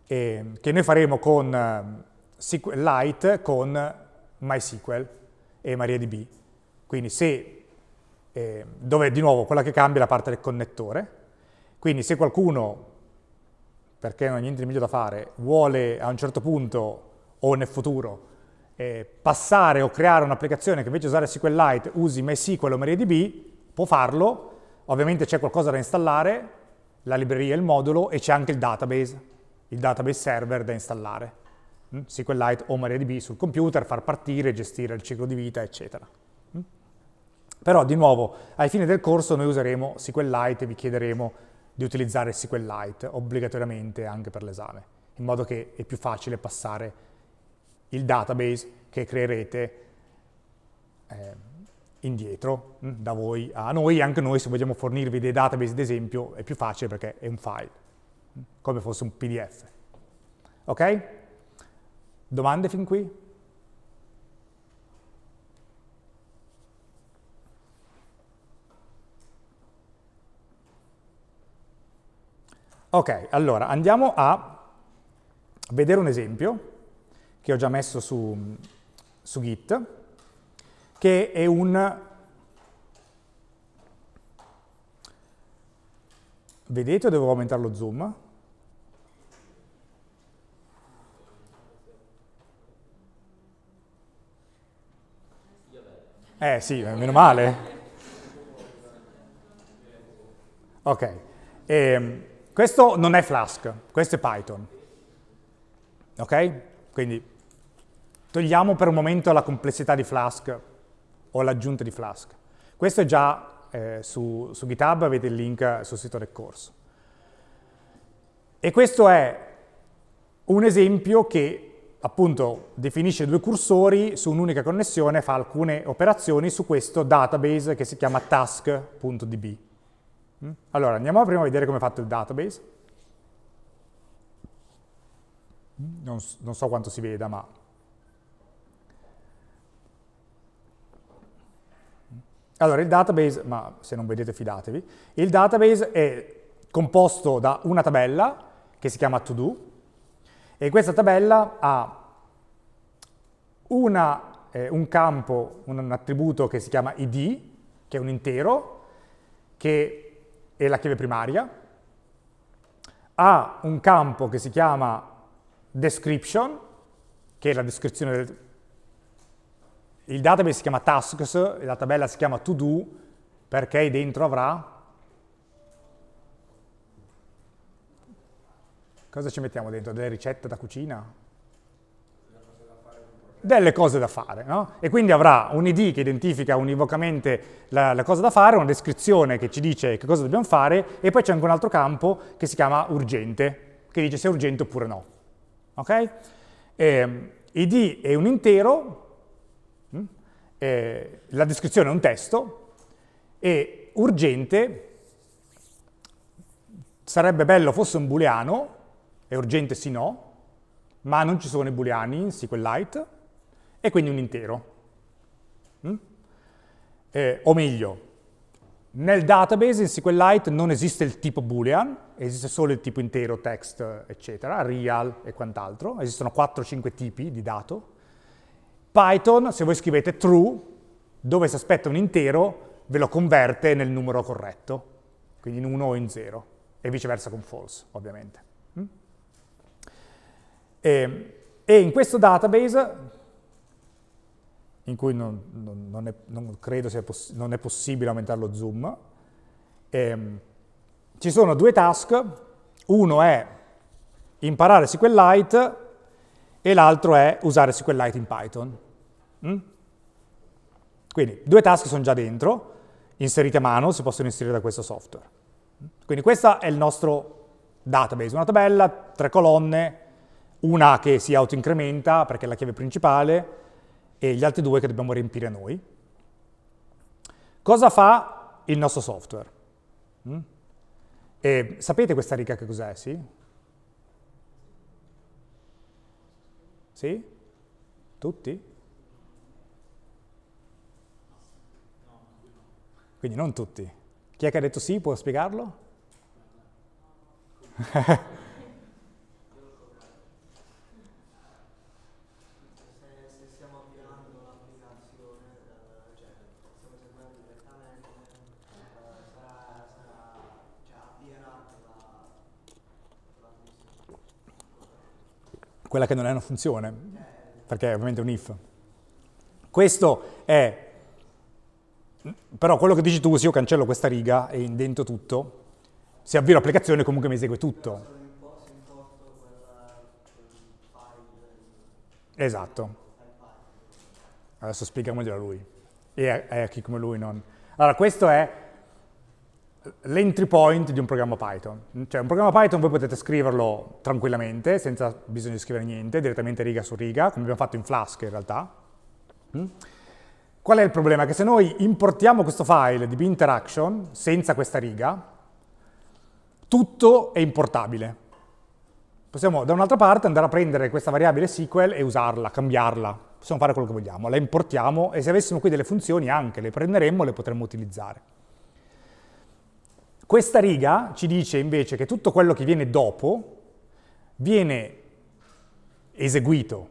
eh, che noi faremo con eh, SQL Lite con MySQL e MariaDB. Quindi se, eh, dove di nuovo quella che cambia è la parte del connettore, quindi se qualcuno, perché non ha niente di meglio da fare, vuole a un certo punto o nel futuro eh, passare o creare un'applicazione che invece di usare SQLite usi MySQL o MariaDB, può farlo Ovviamente c'è qualcosa da installare, la libreria, il modulo e c'è anche il database, il database server da installare. Mm, SQLite o MariaDB sul computer, far partire, gestire il ciclo di vita, eccetera. Mm. Però, di nuovo, ai fine del corso noi useremo SQLite e vi chiederemo di utilizzare SQLite obbligatoriamente anche per l'esame, in modo che è più facile passare il database che creerete eh, indietro mm. da voi a noi, anche noi se vogliamo fornirvi dei database ad esempio è più facile perché è un file, mm. come fosse un pdf. Ok? Domande fin qui? Ok, allora andiamo a vedere un esempio che ho già messo su, su Git che è un... Vedete o devo aumentare lo zoom? Eh sì, meno male. Ok, e, ehm, questo non è Flask, questo è Python. Ok? Quindi togliamo per un momento la complessità di Flask o l'aggiunta di Flask. Questo è già eh, su, su GitHub, avete il link sul sito del corso. E questo è un esempio che appunto definisce due cursori su un'unica connessione, fa alcune operazioni su questo database che si chiama task.db. Mm? Allora, andiamo prima a vedere come è fatto il database. Mm? Non, non so quanto si veda, ma Allora, il database, ma se non vedete fidatevi, il database è composto da una tabella che si chiama to-do e questa tabella ha una, eh, un campo, un, un attributo che si chiama id, che è un intero, che è la chiave primaria, ha un campo che si chiama description, che è la descrizione del, il database si chiama tasks, la tabella si chiama to do, perché dentro avrà... Cosa ci mettiamo dentro? Delle ricette da cucina? delle cose da fare, no? E quindi avrà un ID che identifica univocamente la, la, cosa da fare, una descrizione che ci dice che cosa dobbiamo fare, e poi c'è anche un altro campo che si chiama urgente, che dice se è urgente oppure no. Ok? E, ehm, ID è un intero, eh, la descrizione è un testo e urgente sarebbe bello fosse un booleano, è urgente sì no, ma non ci sono i booleani in SQLite, e quindi un intero. Mm? Eh, o meglio, nel database in SQLite non esiste il tipo boolean, esiste solo il tipo intero, text, eccetera, real e quant'altro. Esistono 4-5 tipi di dato Python, se voi scrivete true, dove si aspetta un intero, ve lo converte nel numero corretto, quindi in 1 o in 0, e viceversa con false, ovviamente. Mm? E, e in questo database, in cui non, non, non, è, non credo sia non è possibile aumentare lo zoom, ehm, ci sono due task, uno è imparare SQLite e l'altro è usare SQLite in Python. Mm? Quindi due task sono già dentro, inserite a mano, si possono inserire da questo software. Mm? Quindi questo è il nostro database, una tabella, tre colonne, una che si autoincrementa perché è la chiave principale e gli altri due che dobbiamo riempire noi. Cosa fa il nostro software? Mm? sapete questa riga che cos'è, sì? Sì? Tutti? Quindi non tutti. Chi è che ha detto sì può spiegarlo? *laughs* quella che non è una funzione, perché è ovviamente un if. Questo è, però quello che dici tu, se io cancello questa riga e indento tutto, se avvio l'applicazione comunque mi esegue tutto. Esatto. Adesso spiega meglio a lui e a, a chi come lui non. Allora, questo è l'entry point di un programma Python. Cioè un programma Python voi potete scriverlo tranquillamente, senza bisogno di scrivere niente, direttamente riga su riga, come abbiamo fatto in Flask in realtà. Mm? Qual è il problema? Che se noi importiamo questo file di binteraction senza questa riga, tutto è importabile. Possiamo da un'altra parte andare a prendere questa variabile SQL e usarla, cambiarla. Possiamo fare quello che vogliamo, la importiamo e se avessimo qui delle funzioni anche le prenderemmo e le potremmo utilizzare. Questa riga ci dice invece che tutto quello che viene dopo viene eseguito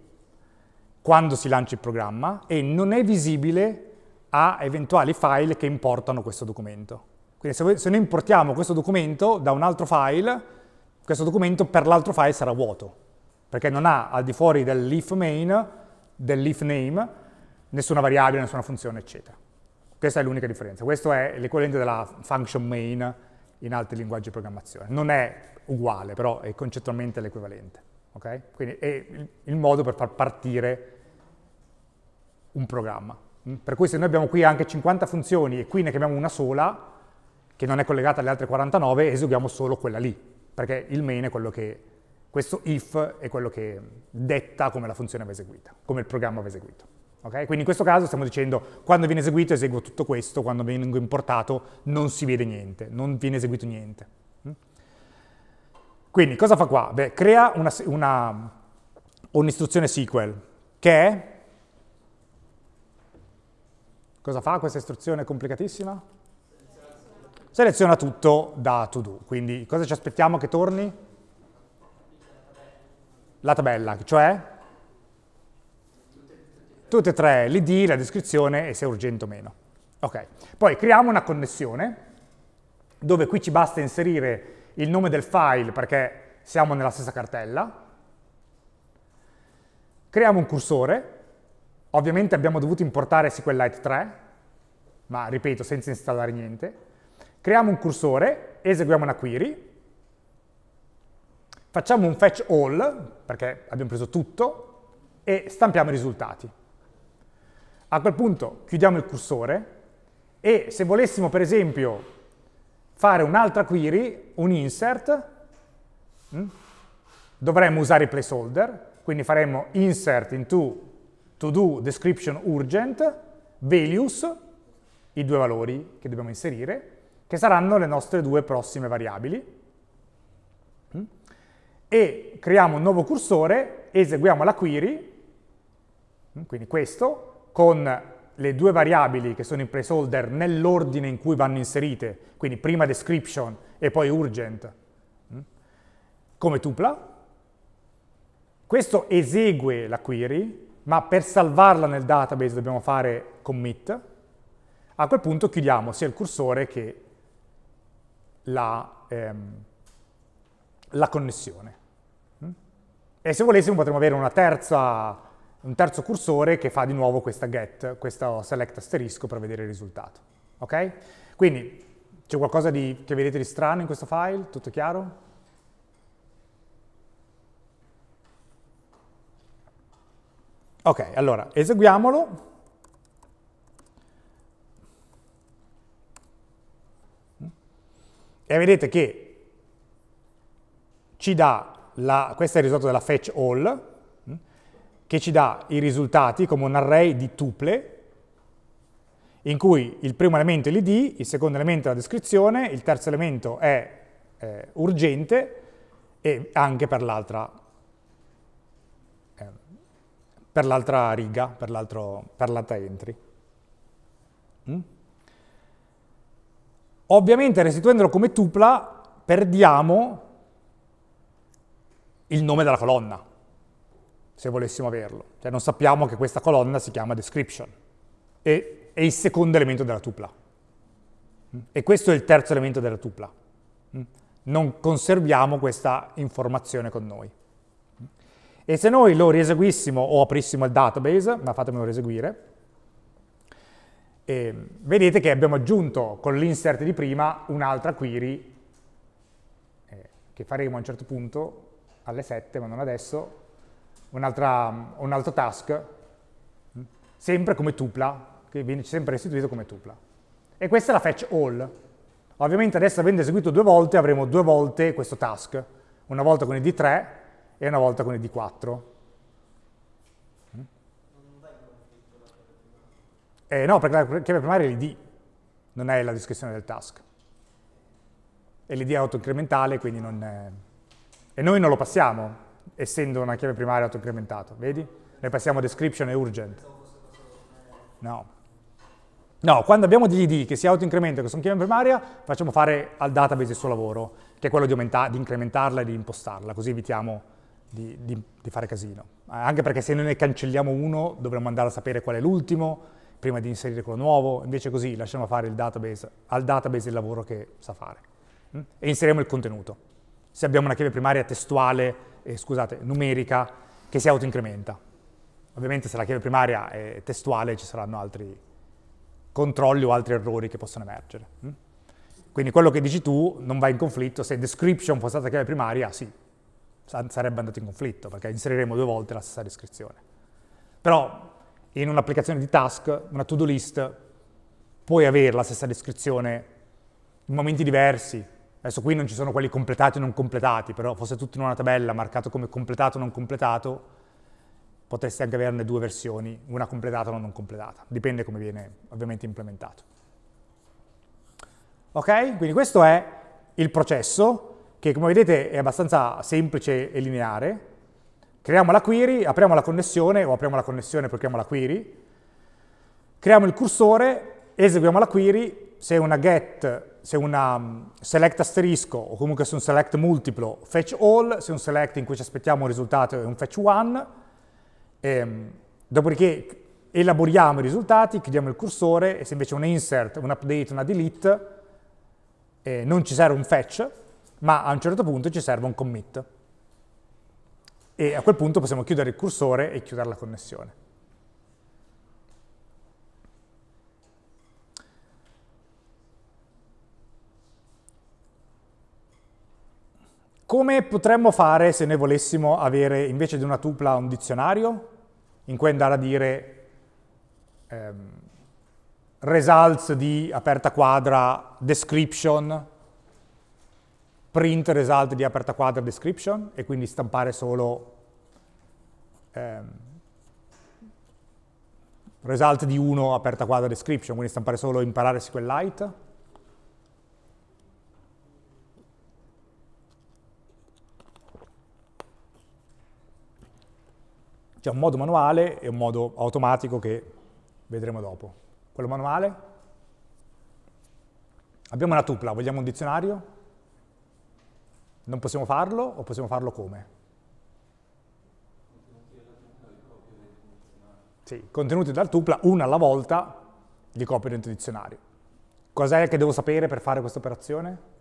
quando si lancia il programma e non è visibile a eventuali file che importano questo documento. Quindi se, noi importiamo questo documento da un altro file, questo documento per l'altro file sarà vuoto, perché non ha al di fuori dell'if main, del leaf name, nessuna variabile, nessuna funzione, eccetera. Questa è l'unica differenza. Questo è l'equivalente della function main in altri linguaggi di programmazione. Non è uguale, però è concettualmente l'equivalente. Okay? Quindi è il modo per far partire un programma. Mm? Per cui se noi abbiamo qui anche 50 funzioni e qui ne chiamiamo una sola, che non è collegata alle altre 49, eseguiamo solo quella lì, perché il main è quello che, questo if è quello che detta come la funzione va eseguita, come il programma va eseguito. Okay? Quindi in questo caso stiamo dicendo quando viene eseguito eseguo tutto questo, quando vengo importato non si vede niente, non viene eseguito niente. Mm? Quindi cosa fa qua? Beh, crea un'istruzione un SQL che è... Cosa fa questa istruzione complicatissima? Seleziona tutto da to do. Quindi cosa ci aspettiamo che torni? La tabella, cioè tutte e tre l'id, la descrizione e se è urgente o meno. Ok, Poi creiamo una connessione dove qui ci basta inserire il nome del file perché siamo nella stessa cartella. Creiamo un cursore, ovviamente abbiamo dovuto importare SQLite 3, ma ripeto senza installare niente. Creiamo un cursore, eseguiamo una query, facciamo un fetch all, perché abbiamo preso tutto, e stampiamo i risultati. A quel punto chiudiamo il cursore e se volessimo per esempio fare un'altra query, un insert, mm, dovremmo usare i placeholder, quindi faremmo insert into to do description urgent, values, i due valori che dobbiamo inserire, che saranno le nostre due prossime variabili. Mm. E creiamo un nuovo cursore, eseguiamo la query, mm, quindi questo, con le due variabili che sono in placeholder nell'ordine in cui vanno inserite, quindi prima description e poi urgent, mm, come tupla. Questo esegue la query, ma per salvarla nel database dobbiamo fare commit. A quel punto chiudiamo sia il cursore che la, ehm, la connessione. Mm. E se volessimo potremmo avere una terza un terzo cursore che fa di nuovo questa get, questo select asterisco per vedere il risultato. Ok? Quindi c'è qualcosa di, che vedete di strano in questo file? Tutto chiaro? Ok, allora eseguiamolo. E vedete che ci dà la, questo è il risultato della fetch all, che ci dà i risultati come un array di tuple, in cui il primo elemento è l'id, il secondo elemento è la descrizione, il terzo elemento è eh, urgente e anche per l'altra eh, riga, per l'altra entry. Mm? Ovviamente restituendolo come tupla perdiamo il nome della colonna, se volessimo averlo. Cioè non sappiamo che questa colonna si chiama description e è il secondo elemento della tupla. E questo è il terzo elemento della tupla. Non conserviamo questa informazione con noi. E se noi lo rieseguissimo o aprissimo il database, ma fatemelo rieseguire, ehm, vedete che abbiamo aggiunto con l'insert di prima un'altra query eh, che faremo a un certo punto alle 7, ma non adesso, un altro task, sempre come tupla, che viene sempre restituito come tupla. E questa è la fetch all. Ovviamente adesso avendo eseguito due volte avremo due volte questo task, una volta con il D3 e una volta con il D4. Mm? Eh, no, perché la chiave primaria è l'id, non è la descrizione del task. E l'id è autoincrementale, quindi non è... E noi non lo passiamo, essendo una chiave primaria autoincrementata, vedi? Noi passiamo a description e urgent. No. No, quando abbiamo degli ID che si autoincrementano, che sono chiave primaria, facciamo fare al database il suo lavoro, che è quello di, di incrementarla e di impostarla, così evitiamo di, di, di fare casino. anche perché se noi ne cancelliamo uno, dovremmo andare a sapere qual è l'ultimo, prima di inserire quello nuovo, invece così lasciamo fare database, al database il lavoro che sa fare. Mm? E inseriamo il contenuto. Se abbiamo una chiave primaria testuale eh, scusate, numerica che si autoincrementa. Ovviamente se la chiave primaria è testuale ci saranno altri controlli o altri errori che possono emergere. Mm? Quindi quello che dici tu non va in conflitto, se description fosse stata chiave primaria sì, sarebbe andato in conflitto perché inseriremo due volte la stessa descrizione. Però in un'applicazione di task, una to-do list, puoi avere la stessa descrizione in momenti diversi, Adesso qui non ci sono quelli completati o non completati, però fosse tutto in una tabella marcato come completato o non completato, potresti anche averne due versioni, una completata o non completata. Dipende come viene ovviamente implementato. Ok? Quindi questo è il processo, che come vedete è abbastanza semplice e lineare. Creiamo la query, apriamo la connessione, o apriamo la connessione e poi creiamo la query. Creiamo il cursore, eseguiamo la query, se una get se un mm, select asterisco o comunque se un select multiplo fetch all, se un select in cui ci aspettiamo un risultato è un fetch one, ehm, dopodiché elaboriamo i risultati, chiudiamo il cursore e se invece un insert, un update, una delete, eh, non ci serve un fetch, ma a un certo punto ci serve un commit. E a quel punto possiamo chiudere il cursore e chiudere la connessione. Come potremmo fare se noi volessimo avere invece di una tupla un dizionario in cui andare a dire ehm, results di aperta quadra description, print result di aperta quadra description e quindi stampare solo ehm, result di 1 aperta quadra description, quindi stampare solo imparare SQLite C'è un modo manuale e un modo automatico che vedremo dopo. Quello manuale? Abbiamo una tupla, vogliamo un dizionario? Non possiamo farlo o possiamo farlo come? Sì, contenuti dal tupla, una alla volta, li copio dentro il dizionario. Cos'è che devo sapere per fare questa operazione?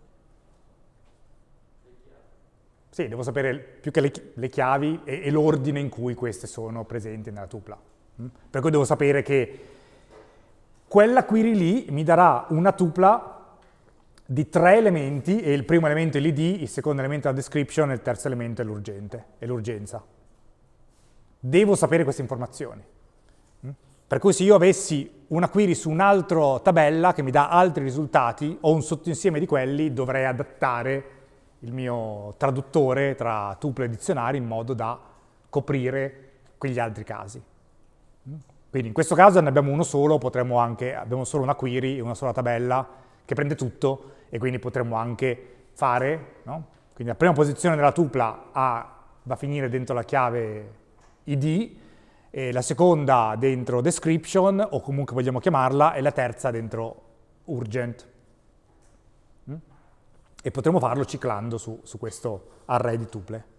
Sì, devo sapere più che le, le chiavi e, e l'ordine in cui queste sono presenti nella tupla. Mm? Per cui devo sapere che quella query lì mi darà una tupla di tre elementi e il primo elemento è l'id, il secondo elemento è la description e il terzo elemento è l'urgente, è l'urgenza. Devo sapere queste informazioni. Mm? Per cui se io avessi una query su un'altra tabella che mi dà altri risultati o un sottoinsieme di quelli dovrei adattare il mio traduttore tra tuple e dizionari in modo da coprire quegli altri casi. Quindi in questo caso ne abbiamo uno solo, potremmo anche, abbiamo solo una query e una sola tabella che prende tutto e quindi potremmo anche fare, no? quindi la prima posizione della tupla ha, va a finire dentro la chiave id, la seconda dentro description o comunque vogliamo chiamarla e la terza dentro urgent e potremo farlo ciclando su, su questo array di tuple.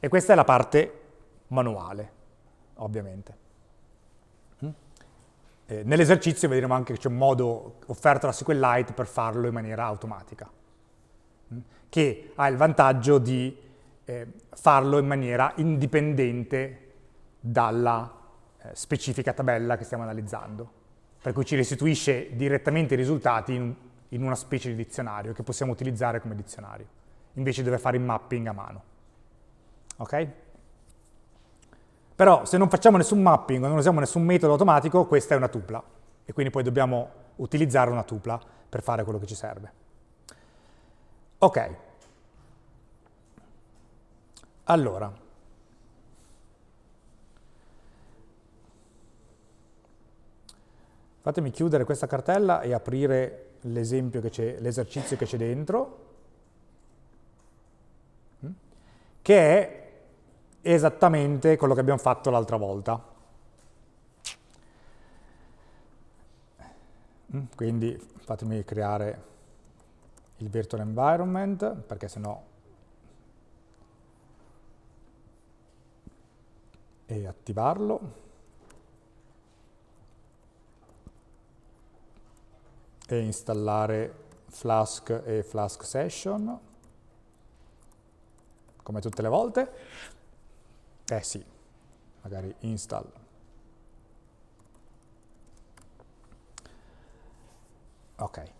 E questa è la parte manuale, ovviamente. Eh, Nell'esercizio vedremo anche che c'è un modo offerto da SQLite per farlo in maniera automatica, mm? che ha il vantaggio di eh, farlo in maniera indipendente dalla eh, specifica tabella che stiamo analizzando, per cui ci restituisce direttamente i risultati in un in una specie di dizionario che possiamo utilizzare come dizionario, invece deve fare il mapping a mano. Ok? Però se non facciamo nessun mapping non usiamo nessun metodo automatico, questa è una tupla e quindi poi dobbiamo utilizzare una tupla per fare quello che ci serve. Ok. Allora. Fatemi chiudere questa cartella e aprire l'esempio che c'è, l'esercizio che c'è dentro, mm, che è esattamente quello che abbiamo fatto l'altra volta. Mm, quindi fatemi creare il virtual environment, perché sennò e attivarlo. e installare Flask e Flask Session, come tutte le volte. Eh sì, magari install. Ok.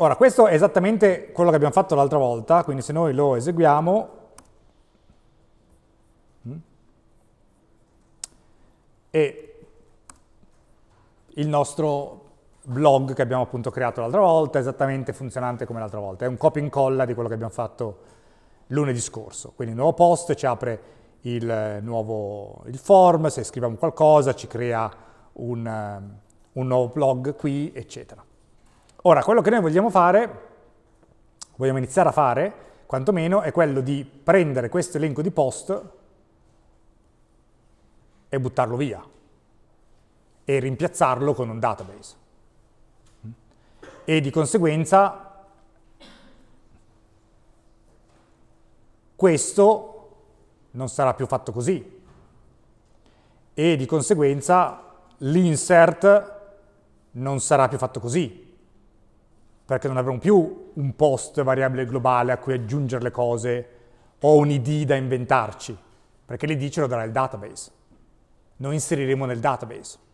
Ora, questo è esattamente quello che abbiamo fatto l'altra volta, quindi se noi lo eseguiamo, mm, e il nostro blog che abbiamo appunto creato l'altra volta, esattamente funzionante come l'altra volta. È un copia e incolla di quello che abbiamo fatto lunedì scorso. Quindi il nuovo post ci apre il eh, nuovo il form, se scriviamo qualcosa ci crea un, eh, un nuovo blog qui, eccetera. Ora, quello che noi vogliamo fare, vogliamo iniziare a fare, quantomeno, è quello di prendere questo elenco di post e buttarlo via, e rimpiazzarlo con un database. E di conseguenza questo non sarà più fatto così. E di conseguenza l'insert non sarà più fatto così, perché non avremo più un post variabile globale a cui aggiungere le cose o un id da inventarci, perché l'id ce lo darà il database. Noi inseriremo nel database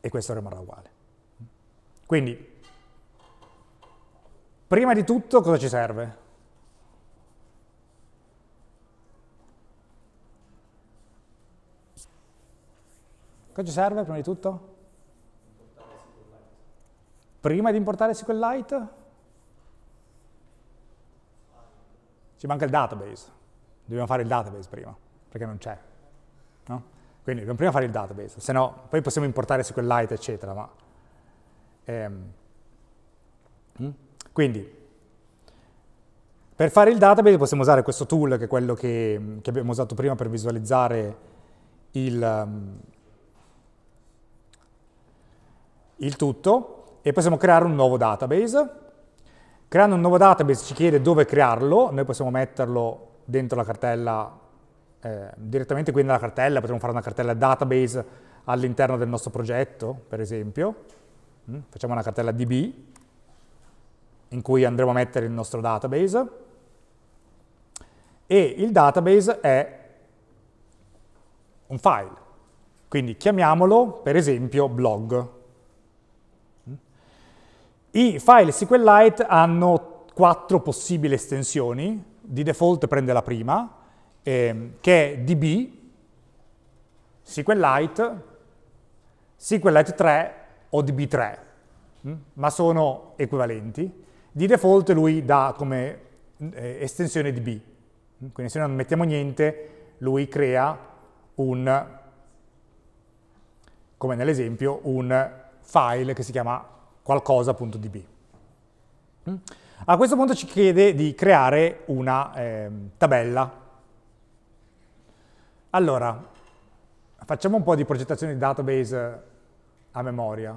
e questo rimarrà uguale. Quindi, prima di tutto cosa ci serve? Cosa ci serve prima di tutto? Prima di importare SQLite? Ci manca il database. Dobbiamo fare il database prima, perché non c'è. No? Quindi dobbiamo prima fare il database, se no poi possiamo importare SQLite, eccetera, ma... Ehm, mm? quindi, per fare il database possiamo usare questo tool, che è quello che, che abbiamo usato prima per visualizzare il, ehm, il tutto, e possiamo creare un nuovo database. Creando un nuovo database ci chiede dove crearlo, noi possiamo metterlo dentro la cartella eh, direttamente qui nella cartella, potremmo fare una cartella database all'interno del nostro progetto, per esempio. Mm? Facciamo una cartella DB in cui andremo a mettere il nostro database e il database è un file. Quindi chiamiamolo, per esempio, blog. Mm. I file SQLite hanno quattro possibili estensioni, di default prende la prima, ehm, che è db, SQLite, SQLite 3 o db3, mh? Mm? ma sono equivalenti. Di default lui dà come eh, estensione db, quindi se non mettiamo niente lui crea un, come nell'esempio, un file che si chiama qualcosa.db. Mm? A questo punto ci chiede di creare una eh, tabella allora, facciamo un po' di progettazione di database eh, a memoria,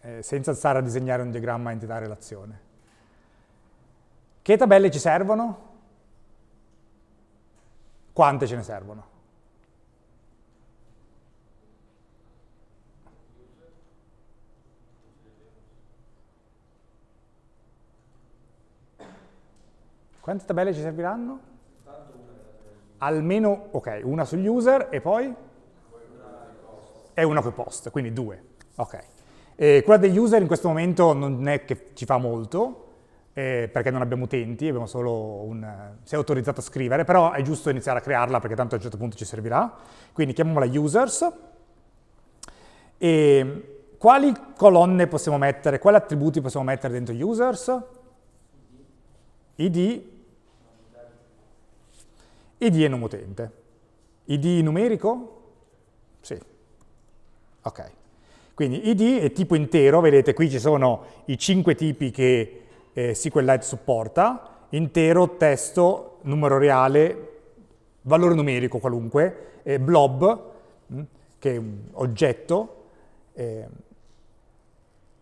eh, senza stare a disegnare un diagramma entità-relazione. Che tabelle ci servono? Quante ce ne servono? Quante tabelle ci serviranno? almeno, ok, una sugli user e poi? È una che post, quindi due, ok. E quella degli user in questo momento non è che ci fa molto, eh, perché non abbiamo utenti, abbiamo solo un... Eh, si è autorizzato a scrivere, però è giusto iniziare a crearla perché tanto a un certo punto ci servirà. Quindi chiamiamola users. E quali colonne possiamo mettere, quali attributi possiamo mettere dentro users? ID, id è nome utente. id numerico? Sì. Ok. Quindi id è tipo intero, vedete qui ci sono i cinque tipi che eh, SQLite supporta, intero, testo, numero reale, valore numerico qualunque, eh, blob, mh, mm, che è un oggetto. Eh,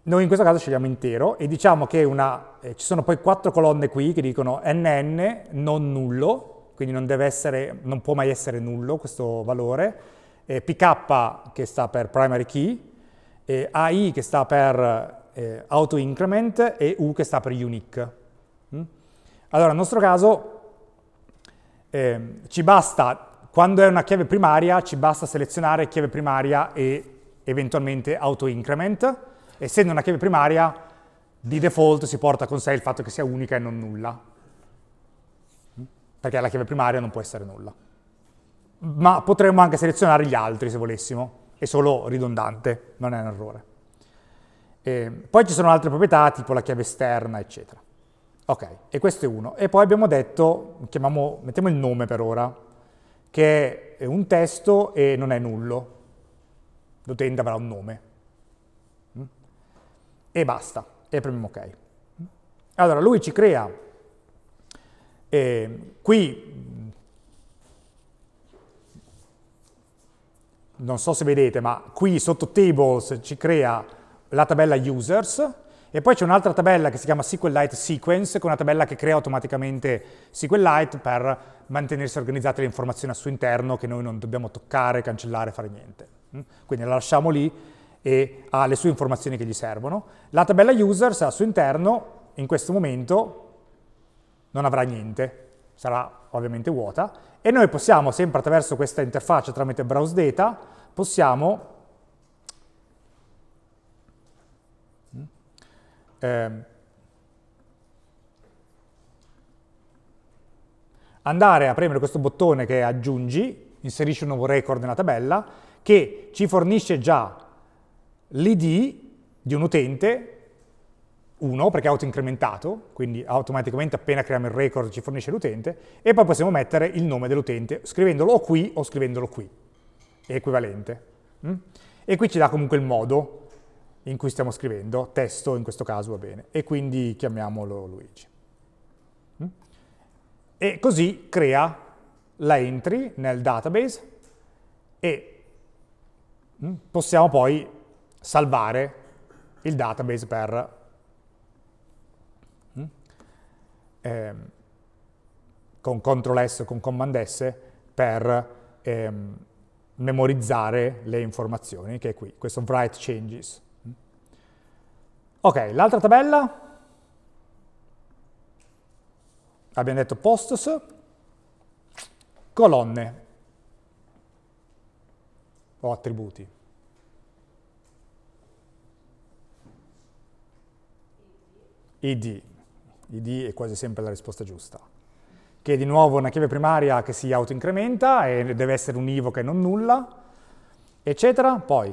noi in questo caso scegliamo intero e diciamo che una, eh, ci sono poi quattro colonne qui che dicono nn non nullo, quindi non, essere, non può mai essere nullo questo valore, eh, pk che sta per primary key, eh, ai che sta per eh, auto increment e u che sta per unique. Mm? Allora, nel nostro caso ehm, ci basta, quando è una chiave primaria, ci basta selezionare chiave primaria e eventualmente auto increment, essendo una chiave primaria di default si porta con sé il fatto che sia unica e non nulla perché la chiave primaria non può essere nulla. Ma potremmo anche selezionare gli altri se volessimo, è solo ridondante, non è un errore. E poi ci sono altre proprietà, tipo la chiave esterna, eccetera. Ok, e questo è uno. E poi abbiamo detto, chiamiamo, mettiamo il nome per ora, che è un testo e non è nullo. L'utente avrà un nome. Mm? E basta, e premiamo ok. Allora, lui ci crea eh, qui non so se vedete, ma qui sotto tables ci crea la tabella users e poi c'è un'altra tabella che si chiama SQLite sequence, che è una tabella che crea automaticamente SQLite per mantenersi organizzate le informazioni al suo interno che noi non dobbiamo toccare, cancellare, fare niente. Mm? Quindi la lasciamo lì e ha le sue informazioni che gli servono. La tabella users al suo interno in questo momento non avrà niente, sarà ovviamente vuota, e noi possiamo, sempre attraverso questa interfaccia tramite browse data, possiamo eh, andare a premere questo bottone che è aggiungi, inserisci un nuovo record nella tabella, che ci fornisce già l'id di un utente 1 perché è autoincrementato, quindi automaticamente appena creiamo il record ci fornisce l'utente, e poi possiamo mettere il nome dell'utente scrivendolo o qui o scrivendolo qui, è equivalente. Mm? E qui ci dà comunque il modo in cui stiamo scrivendo, testo in questo caso va bene, e quindi chiamiamolo Luigi. Mm? E così crea la entry nel database e mm, possiamo poi salvare il database per ehm, con CTRL S, con Command S, per ehm, memorizzare le informazioni, che è qui, questo write changes. Ok, l'altra tabella, abbiamo detto posts, colonne o attributi. ID id è quasi sempre la risposta giusta, che è di nuovo una chiave primaria che si autoincrementa e deve essere univoca e non nulla, eccetera. Poi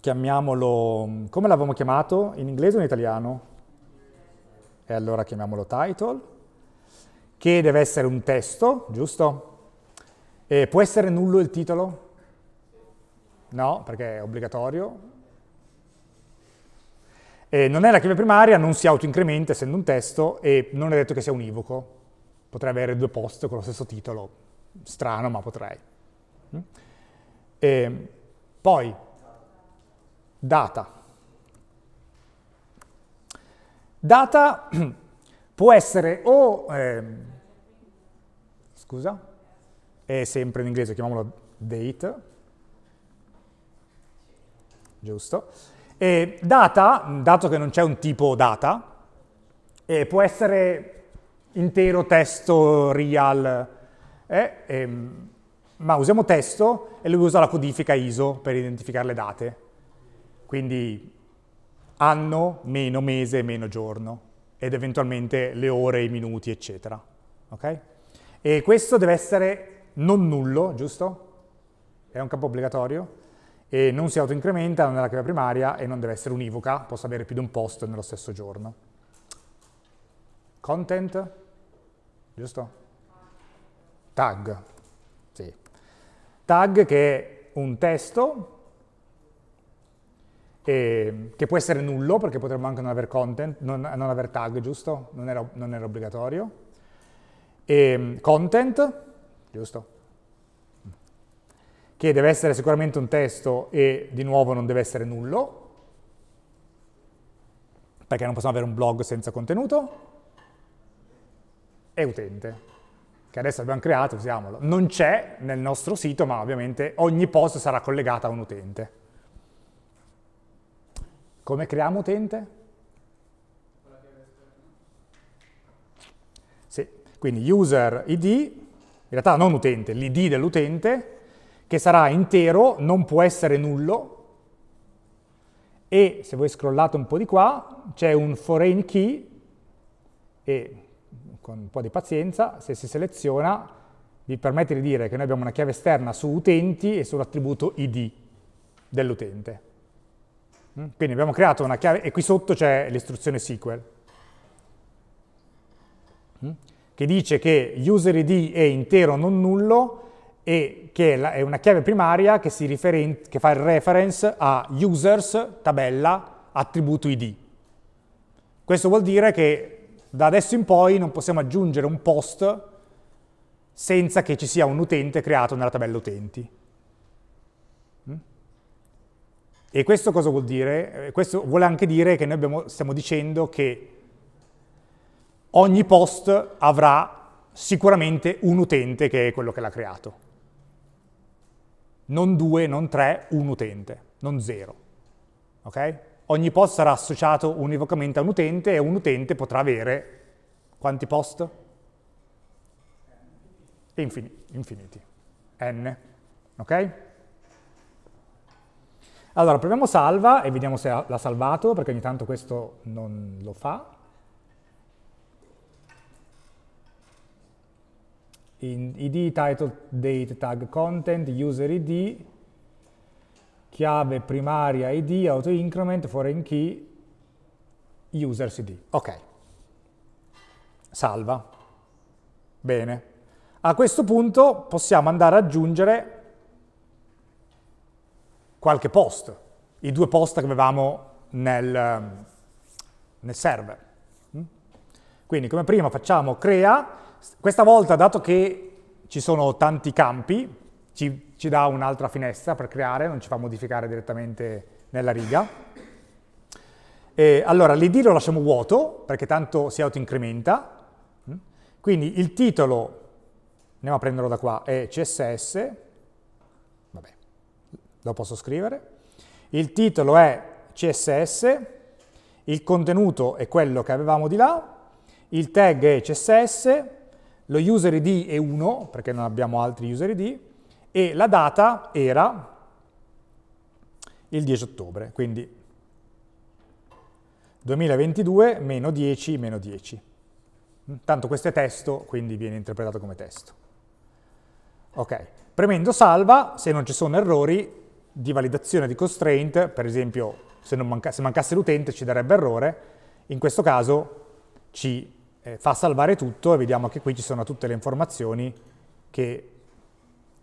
chiamiamolo, come l'avevamo chiamato? In inglese o in italiano? E allora chiamiamolo title, che deve essere un testo, giusto? E può essere nullo il titolo? No, perché è obbligatorio, eh, non è la chiave primaria, non si autoincrementa essendo un testo e non è detto che sia univoco. Potrei avere due post con lo stesso titolo, strano ma potrei. Mm? E ehm, poi, data. Data *clears throat* può essere o... Eh, scusa? È sempre in inglese, chiamiamolo date. Giusto e data, dato che non c'è un tipo data, eh, può essere intero, testo, real, eh, ehm, ma usiamo testo e lui usa la codifica ISO per identificare le date. Quindi anno, meno mese, meno giorno ed eventualmente le ore, i minuti, eccetera. Okay? E questo deve essere non nullo, giusto? È un campo obbligatorio? e non si autoincrementa, non è la chiave primaria e non deve essere univoca, possa avere più di un post nello stesso giorno. Content, giusto? Tag, sì. Tag che è un testo eh, che può essere nullo, perché potremmo anche non aver content, non, non aver tag, giusto? Non era, non era obbligatorio. E, ehm, content, giusto? che deve essere sicuramente un testo e di nuovo non deve essere nullo, perché non possiamo avere un blog senza contenuto, e utente, che adesso abbiamo creato, usiamolo. Non c'è nel nostro sito, ma ovviamente ogni post sarà collegata a un utente. Come creiamo utente? Sì, quindi user id, in realtà non utente, l'id dell'utente, che sarà intero, non può essere nullo, e se voi scrollate un po' di qua c'è un foreign key e con un po' di pazienza se si seleziona vi permette di dire che noi abbiamo una chiave esterna su utenti e sull'attributo id dell'utente. Mm? Quindi abbiamo creato una chiave e qui sotto c'è l'istruzione SQL mm? che dice che user id è intero non nullo e che è, una chiave primaria che, che fa il reference a users, tabella, attributo id. Questo vuol dire che da adesso in poi non possiamo aggiungere un post senza che ci sia un utente creato nella tabella utenti. Mm? E questo cosa vuol dire? Eh, questo vuole anche dire che noi abbiamo, stiamo dicendo che ogni post avrà sicuramente un utente che è quello che l'ha creato non due, non tre, un utente, non zero. Okay? Ogni post sarà associato univocamente a un utente e un utente potrà avere quanti post? Infin infiniti, n. Okay? Allora, proviamo salva e vediamo se l'ha salvato, perché ogni tanto questo non lo fa. in id title date tag content user id chiave primaria id auto increment foreign key users id ok salva bene a questo punto possiamo andare ad aggiungere qualche post, i due post che avevamo nel, nel server. Mm? Quindi come prima facciamo crea questa volta, dato che ci sono tanti campi, ci, ci dà un'altra finestra per creare, non ci fa modificare direttamente nella riga. E allora l'id lo lasciamo vuoto, perché tanto si autoincrementa, mm? quindi il titolo, andiamo a prenderlo da qua, è CSS, vabbè, lo posso scrivere, il titolo è CSS, il contenuto è quello che avevamo di là, il tag è CSS, lo user ID è 1, perché non abbiamo altri user ID, e la data era il 10 ottobre, quindi 2022 meno 10 meno 10. Tanto questo è testo, quindi viene interpretato come testo. Ok, premendo salva, se non ci sono errori di validazione di constraint, per esempio se, manca se mancasse l'utente ci darebbe errore, in questo caso ci eh, fa salvare tutto e vediamo che qui ci sono tutte le informazioni che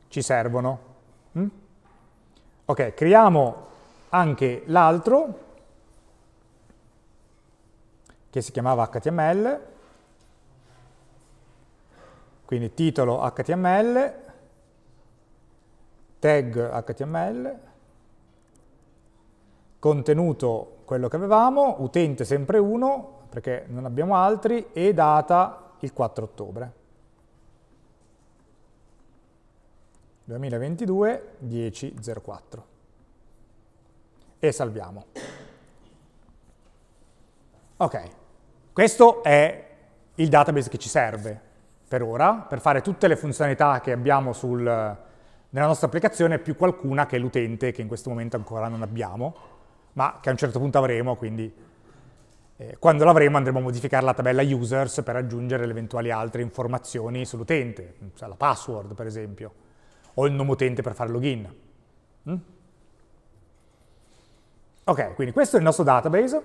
ci servono. Mm? Ok, creiamo anche l'altro che si chiamava HTML, quindi titolo HTML, tag HTML, contenuto quello che avevamo, utente sempre uno, perché non abbiamo altri, e data il 4 ottobre. 2022 1004 e salviamo. Ok, questo è il database che ci serve per ora, per fare tutte le funzionalità che abbiamo sul, nella nostra applicazione, più qualcuna che è l'utente che in questo momento ancora non abbiamo, ma che a un certo punto avremo, quindi eh, quando l'avremo andremo a modificare la tabella users per aggiungere le eventuali altre informazioni sull'utente, cioè la password per esempio, o il nome utente per fare login. Mm? Ok, quindi questo è il nostro database.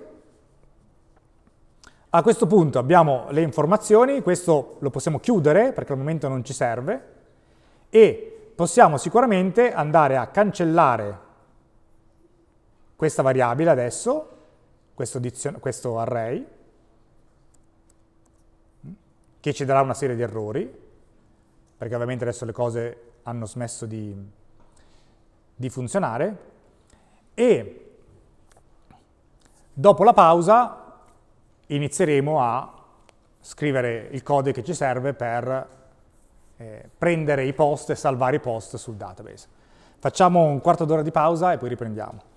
A questo punto abbiamo le informazioni, questo lo possiamo chiudere perché al momento non ci serve e possiamo sicuramente andare a cancellare questa variabile adesso questo, questo array, che ci darà una serie di errori, perché ovviamente adesso le cose hanno smesso di, di funzionare, e dopo la pausa inizieremo a scrivere il codice che ci serve per eh, prendere i post e salvare i post sul database. Facciamo un quarto d'ora di pausa e poi riprendiamo.